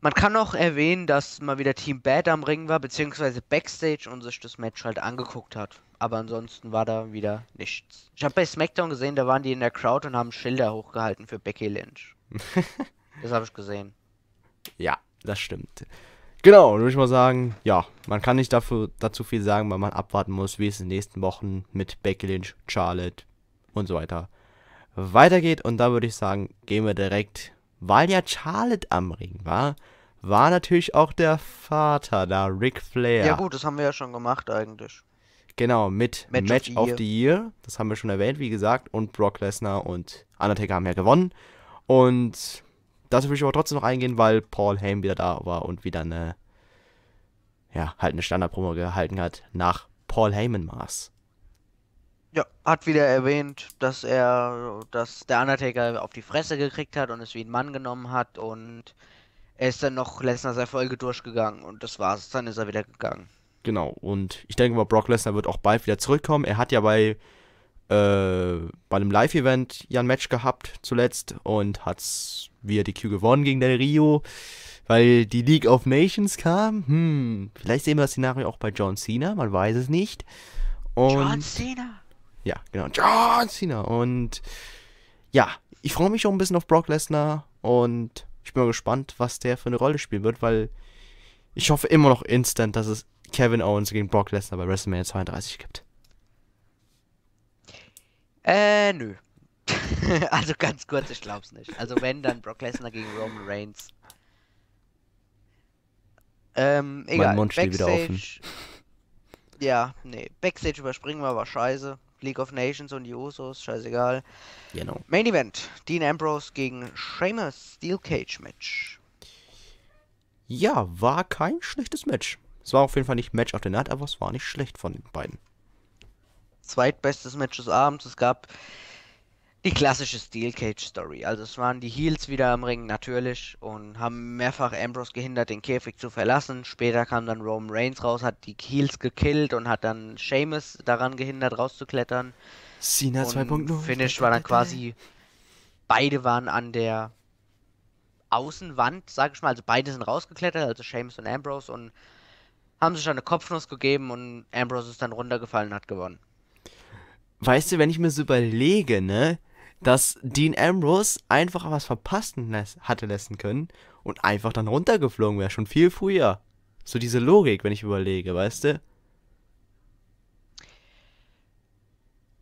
Man kann auch erwähnen, dass mal wieder Team Bad am Ring war, beziehungsweise Backstage und sich das Match halt angeguckt hat. Aber ansonsten war da wieder nichts. Ich habe bei SmackDown gesehen, da waren die in der Crowd und haben Schilder hochgehalten für Becky Lynch. das habe ich gesehen. Ja, das stimmt. Genau, würde ich mal sagen, ja, man kann nicht dafür, dazu viel sagen, weil man abwarten muss, wie es in den nächsten Wochen mit Becky Lynch, Charlotte und so weiter weitergeht. Und da würde ich sagen, gehen wir direkt, weil ja Charlotte am Ring war, war natürlich auch der Vater da, Ric Flair. Ja gut, das haben wir ja schon gemacht eigentlich. Genau, mit Match, Match of, the, of the Year. Year, das haben wir schon erwähnt, wie gesagt, und Brock Lesnar und Undertaker haben ja gewonnen. Und Dazu will ich aber trotzdem noch eingehen, weil Paul Haim wieder da war und wieder eine, ja, halt eine Standardpromo gehalten hat nach Paul Heyman Maß. Ja, hat wieder erwähnt, dass er, dass der Undertaker auf die Fresse gekriegt hat und es wie ein Mann genommen hat und er ist dann noch Lesners Erfolge durchgegangen und das war's, dann ist er wieder gegangen. Genau, und ich denke mal, Brock Lesnar wird auch bald wieder zurückkommen. Er hat ja bei äh, bei einem Live-Event ja ein Match gehabt zuletzt und hat's via DQ gewonnen gegen Del Rio, weil die League of Nations kam. Hm, vielleicht sehen wir das Szenario auch bei John Cena, man weiß es nicht. Und, John Cena! Ja, genau, John Cena. Und ja, ich freue mich auch ein bisschen auf Brock Lesnar und ich bin mal gespannt, was der für eine Rolle spielen wird, weil ich hoffe immer noch instant, dass es Kevin Owens gegen Brock Lesnar bei WrestleMania 32 gibt. Äh, nö. also ganz kurz, ich glaub's nicht. Also wenn, dann Brock Lesnar gegen Roman Reigns. Ähm, egal. Mein Mund steht wieder offen. Ja, nee. Backstage überspringen wir war scheiße. League of Nations und die Usos, scheißegal. Genau. Main Event: Dean Ambrose gegen Seamus. Steel Cage Match. Ja, war kein schlechtes Match. Es war auf jeden Fall nicht Match of the Night, aber es war nicht schlecht von den beiden zweitbestes Match des Abends. Es gab die klassische Steel Cage Story. Also es waren die Heels wieder am Ring natürlich und haben mehrfach Ambrose gehindert, den Käfig zu verlassen. Später kam dann Roman Reigns raus, hat die Heels gekillt und hat dann Seamus daran gehindert, rauszuklettern. Cena 2.0. Finish war dann quasi beide waren an der Außenwand, sag ich mal, also beide sind rausgeklettert, also Seamus und Ambrose und haben sich dann eine Kopfnuss gegeben und Ambrose ist dann runtergefallen und hat gewonnen weißt du, wenn ich mir so überlege, ne, dass Dean Ambrose einfach was verpassen hatte lassen können und einfach dann runtergeflogen wäre, schon viel früher. So diese Logik, wenn ich überlege, weißt du?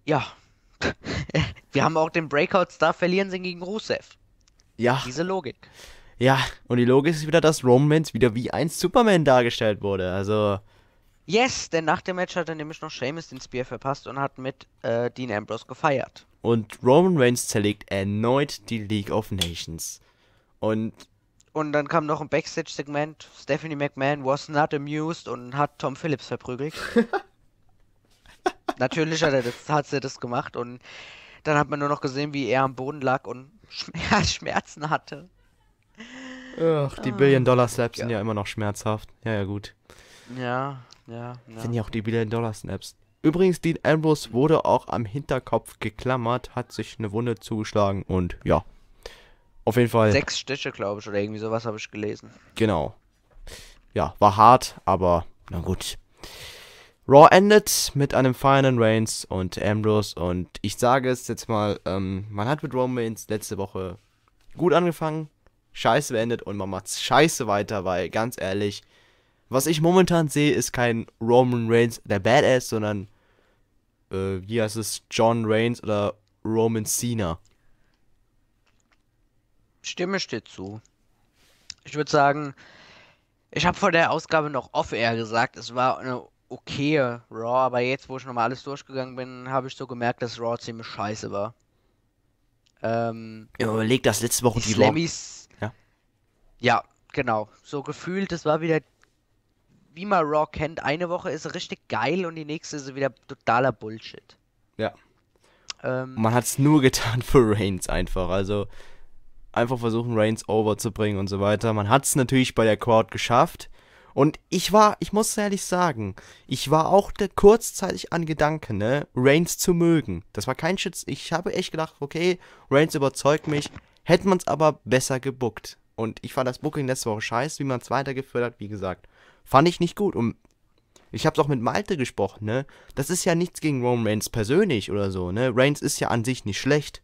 Ja. Wir haben auch den Breakout-Star verlieren sie gegen Rusev. Ja. Diese Logik. Ja, und die Logik ist wieder, dass Romance wieder wie ein Superman dargestellt wurde. Also, Yes, denn nach dem Match hat er nämlich noch Seamus den Spear verpasst und hat mit äh, Dean Ambrose gefeiert. Und Roman Reigns zerlegt erneut die League of Nations. Und. Und dann kam noch ein Backstage-Segment. Stephanie McMahon was not amused und hat Tom Phillips verprügelt. Natürlich hat, er das, hat sie das gemacht und dann hat man nur noch gesehen, wie er am Boden lag und Schmerzen hatte. Ach, die ah, Billion-Dollar-Slaps ja. sind ja immer noch schmerzhaft. Ja, ja, gut. Ja. Ja, ja. Sind ja auch die Billion-Dollar-Snaps. Übrigens, Dean Ambrose wurde auch am Hinterkopf geklammert, hat sich eine Wunde zugeschlagen und ja. Auf jeden Fall. Sechs Stiche, glaube ich, oder irgendwie sowas habe ich gelesen. Genau. Ja, war hart, aber na gut. Raw endet mit einem Fire Reigns und Ambrose und ich sage es jetzt mal, ähm, man hat mit Romans letzte Woche gut angefangen, scheiße beendet und man macht scheiße weiter, weil ganz ehrlich, was ich momentan sehe, ist kein Roman Reigns, der Badass, sondern äh, hier heißt es John Reigns oder Roman Cena. Stimme steht zu. Ich würde sagen, ich habe vor der Ausgabe noch off-air gesagt, es war eine okaye Raw, aber jetzt, wo ich nochmal alles durchgegangen bin, habe ich so gemerkt, dass Raw ziemlich scheiße war. Ähm, ja, überleg das letzte Woche die, die Slammys. Ja. ja, genau. So gefühlt, es war wieder wie man Raw kennt, eine Woche ist richtig geil und die nächste ist wieder totaler Bullshit. Ja. Ähm, man hat es nur getan für Reigns einfach. Also einfach versuchen, Reigns overzubringen und so weiter. Man hat es natürlich bei der Crowd geschafft. Und ich war, ich muss ehrlich sagen, ich war auch kurzzeitig an Gedanken, ne, Reigns zu mögen. Das war kein Schütz. Ich habe echt gedacht, okay, Reigns überzeugt mich. Hätte man es aber besser gebuckt. Und ich fand das Booking letzte Woche scheiße, wie man es weitergeführt hat, wie gesagt. Fand ich nicht gut. Und ich hab's auch mit Malte gesprochen, ne? Das ist ja nichts gegen Roman Reigns persönlich oder so, ne? Reigns ist ja an sich nicht schlecht.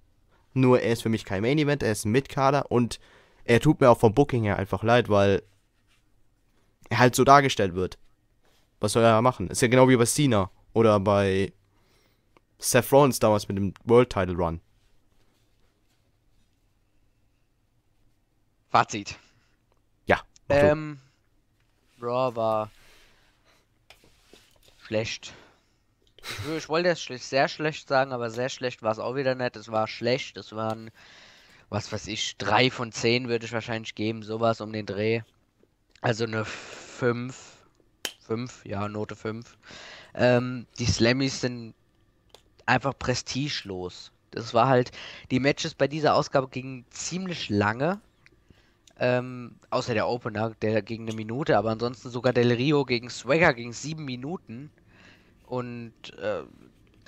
Nur er ist für mich kein Main Event, er ist ein Mitkader und er tut mir auch vom Booking her einfach leid, weil er halt so dargestellt wird. Was soll er machen? Ist ja genau wie bei Cena oder bei Seth Rollins damals mit dem World Title Run. Fazit. Ja. Ähm, Raw war schlecht. Ich, ich wollte es sehr schlecht sagen, aber sehr schlecht war es auch wieder nicht. Es war schlecht. Es waren, was weiß ich, drei von zehn würde ich wahrscheinlich geben. Sowas um den Dreh. Also eine 5. 5, ja, Note 5. Ähm, die Slammies sind einfach prestigelos. Das war halt, die Matches bei dieser Ausgabe gingen ziemlich lange. Ähm, außer der Opener, der gegen eine Minute, aber ansonsten sogar Del Rio gegen Swagger gegen sieben Minuten. Und äh,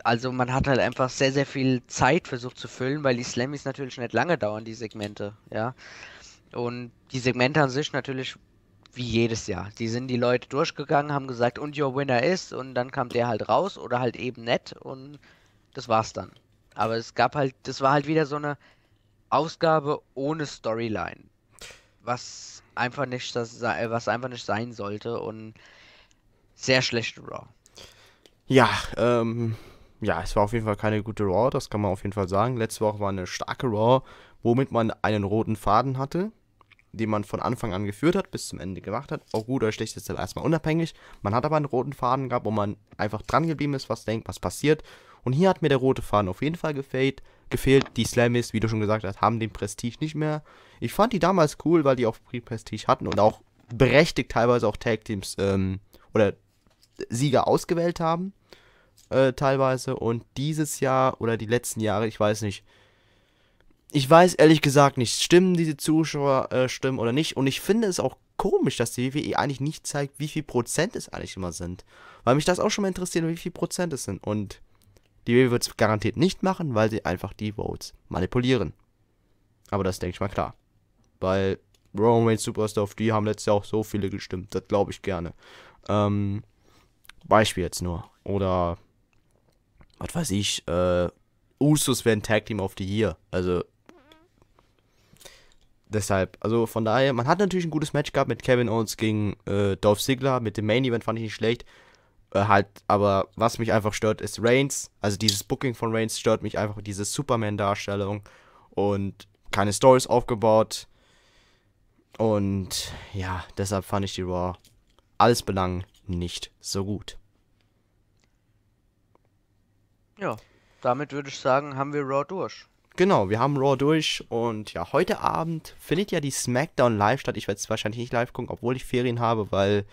also man hat halt einfach sehr, sehr viel Zeit versucht zu füllen, weil die Slammies natürlich nicht lange dauern, die Segmente, ja. Und die Segmente an sich natürlich wie jedes Jahr. Die sind die Leute durchgegangen, haben gesagt, und your winner ist, und dann kam der halt raus oder halt eben nett und das war's dann. Aber es gab halt, das war halt wieder so eine Ausgabe ohne Storyline was einfach nicht das, was einfach nicht sein sollte und sehr schlechte Raw. Ja, ähm, ja, es war auf jeden Fall keine gute Raw, das kann man auf jeden Fall sagen. Letzte Woche war eine starke Raw, womit man einen roten Faden hatte, den man von Anfang an geführt hat, bis zum Ende gemacht hat. Auch gut oder schlecht ist das erstmal unabhängig. Man hat aber einen roten Faden gehabt, wo man einfach dran geblieben ist, was denkt, was passiert. Und hier hat mir der rote Faden auf jeden Fall gefällt gefehlt. Die Slammies, wie du schon gesagt hast, haben den Prestige nicht mehr. Ich fand die damals cool, weil die auch Prestige hatten und auch berechtigt teilweise auch Tag Teams ähm, oder Sieger ausgewählt haben. Äh, teilweise. Und dieses Jahr oder die letzten Jahre, ich weiß nicht. Ich weiß ehrlich gesagt nicht, stimmen diese Zuschauer äh, oder nicht. Und ich finde es auch komisch, dass die WWE eigentlich nicht zeigt, wie viel Prozent es eigentlich immer sind. Weil mich das auch schon mal interessiert, wie viel Prozent es sind. Und die WWE wird es garantiert nicht machen, weil sie einfach die Votes manipulieren. Aber das denke ich mal klar. Weil Roman Reigns Superstar, auf die haben letztes Jahr auch so viele gestimmt. Das glaube ich gerne. Ähm, Beispiel jetzt nur. Oder, was weiß ich, äh, Usus werden Tag Team auf die Year. Also, deshalb, also von daher, man hat natürlich ein gutes Match gehabt mit Kevin Owens gegen äh, Dolph Ziggler. Mit dem Main Event fand ich nicht schlecht. Äh, halt, aber was mich einfach stört, ist Reigns. Also dieses Booking von Reigns stört mich einfach, diese Superman-Darstellung. Und keine Stories aufgebaut. Und ja, deshalb fand ich die Raw alles belangen nicht so gut. Ja, damit würde ich sagen, haben wir Raw durch. Genau, wir haben Raw durch und ja, heute Abend findet ja die SmackDown live statt. Ich werde es wahrscheinlich nicht live gucken, obwohl ich Ferien habe, weil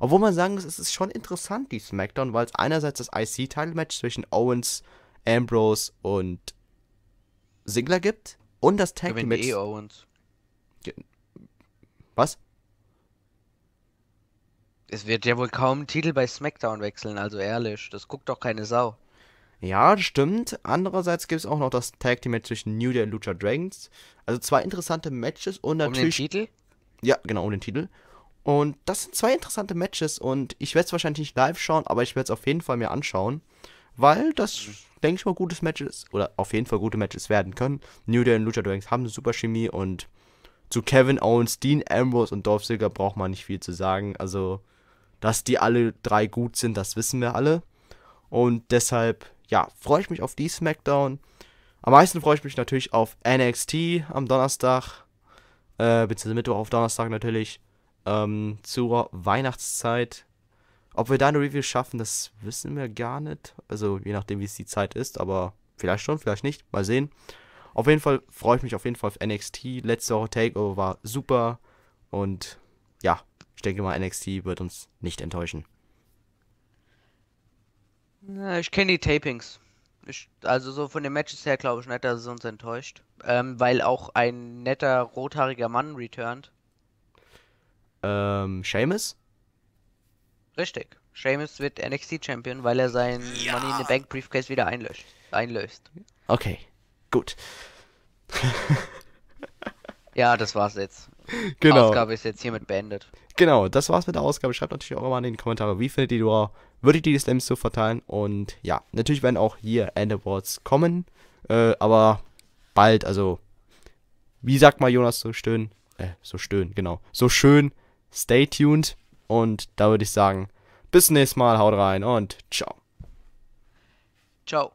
obwohl man sagen muss, es ist schon interessant, die Smackdown, weil es einerseits das IC-Title-Match zwischen Owens, Ambrose und Sigler gibt und das Tag Team Match. Eh Owens. Was? Es wird ja wohl kaum einen Titel bei SmackDown wechseln, also ehrlich, das guckt doch keine Sau. Ja, stimmt. Andererseits gibt es auch noch das Tag Team Match zwischen New Day und Lucha Dragons. Also zwei interessante Matches und natürlich. Um den Titel? Ja, genau, um den Titel. Und das sind zwei interessante Matches und ich werde es wahrscheinlich nicht live schauen, aber ich werde es auf jeden Fall mir anschauen, weil das, denke ich mal, gutes Matches oder auf jeden Fall gute Matches werden können. New Day und Lucha Dragons haben eine super Chemie und zu Kevin Owens, Dean Ambrose und Dolph Ziggler braucht man nicht viel zu sagen. Also, dass die alle drei gut sind, das wissen wir alle. Und deshalb, ja, freue ich mich auf die SmackDown. Am meisten freue ich mich natürlich auf NXT am Donnerstag, äh, beziehungsweise Mittwoch auf Donnerstag natürlich ähm, zur Weihnachtszeit. Ob wir da eine Review schaffen, das wissen wir gar nicht. Also je nachdem, wie es die Zeit ist, aber vielleicht schon, vielleicht nicht. Mal sehen. Auf jeden Fall freue ich mich auf jeden Fall auf NXT. Letzte Woche Takeover war super und ja, ich denke mal, NXT wird uns nicht enttäuschen. Na, ich kenne die Tapings. Ich, also so von den Matches her glaube ich nicht, dass es uns enttäuscht. Ähm, weil auch ein netter rothaariger Mann returnt ähm, Seamus? Richtig. Seamus wird NXT-Champion, weil er sein ja. Money in the Bank Briefcase wieder einlöscht, einlöst. Okay, gut. ja, das war's jetzt. Genau. Die Ausgabe ist jetzt hiermit beendet. Genau, das war's mit der Ausgabe. Schreibt natürlich auch mal in die Kommentare, wie findet ihr die Würde ich die Slams so verteilen? Und ja, natürlich werden auch hier End Awards kommen. Äh, aber bald, also, wie sagt mal Jonas so schön? Äh, so schön, genau. So schön stay tuned und da würde ich sagen, bis nächstes Mal, haut rein und ciao. Ciao.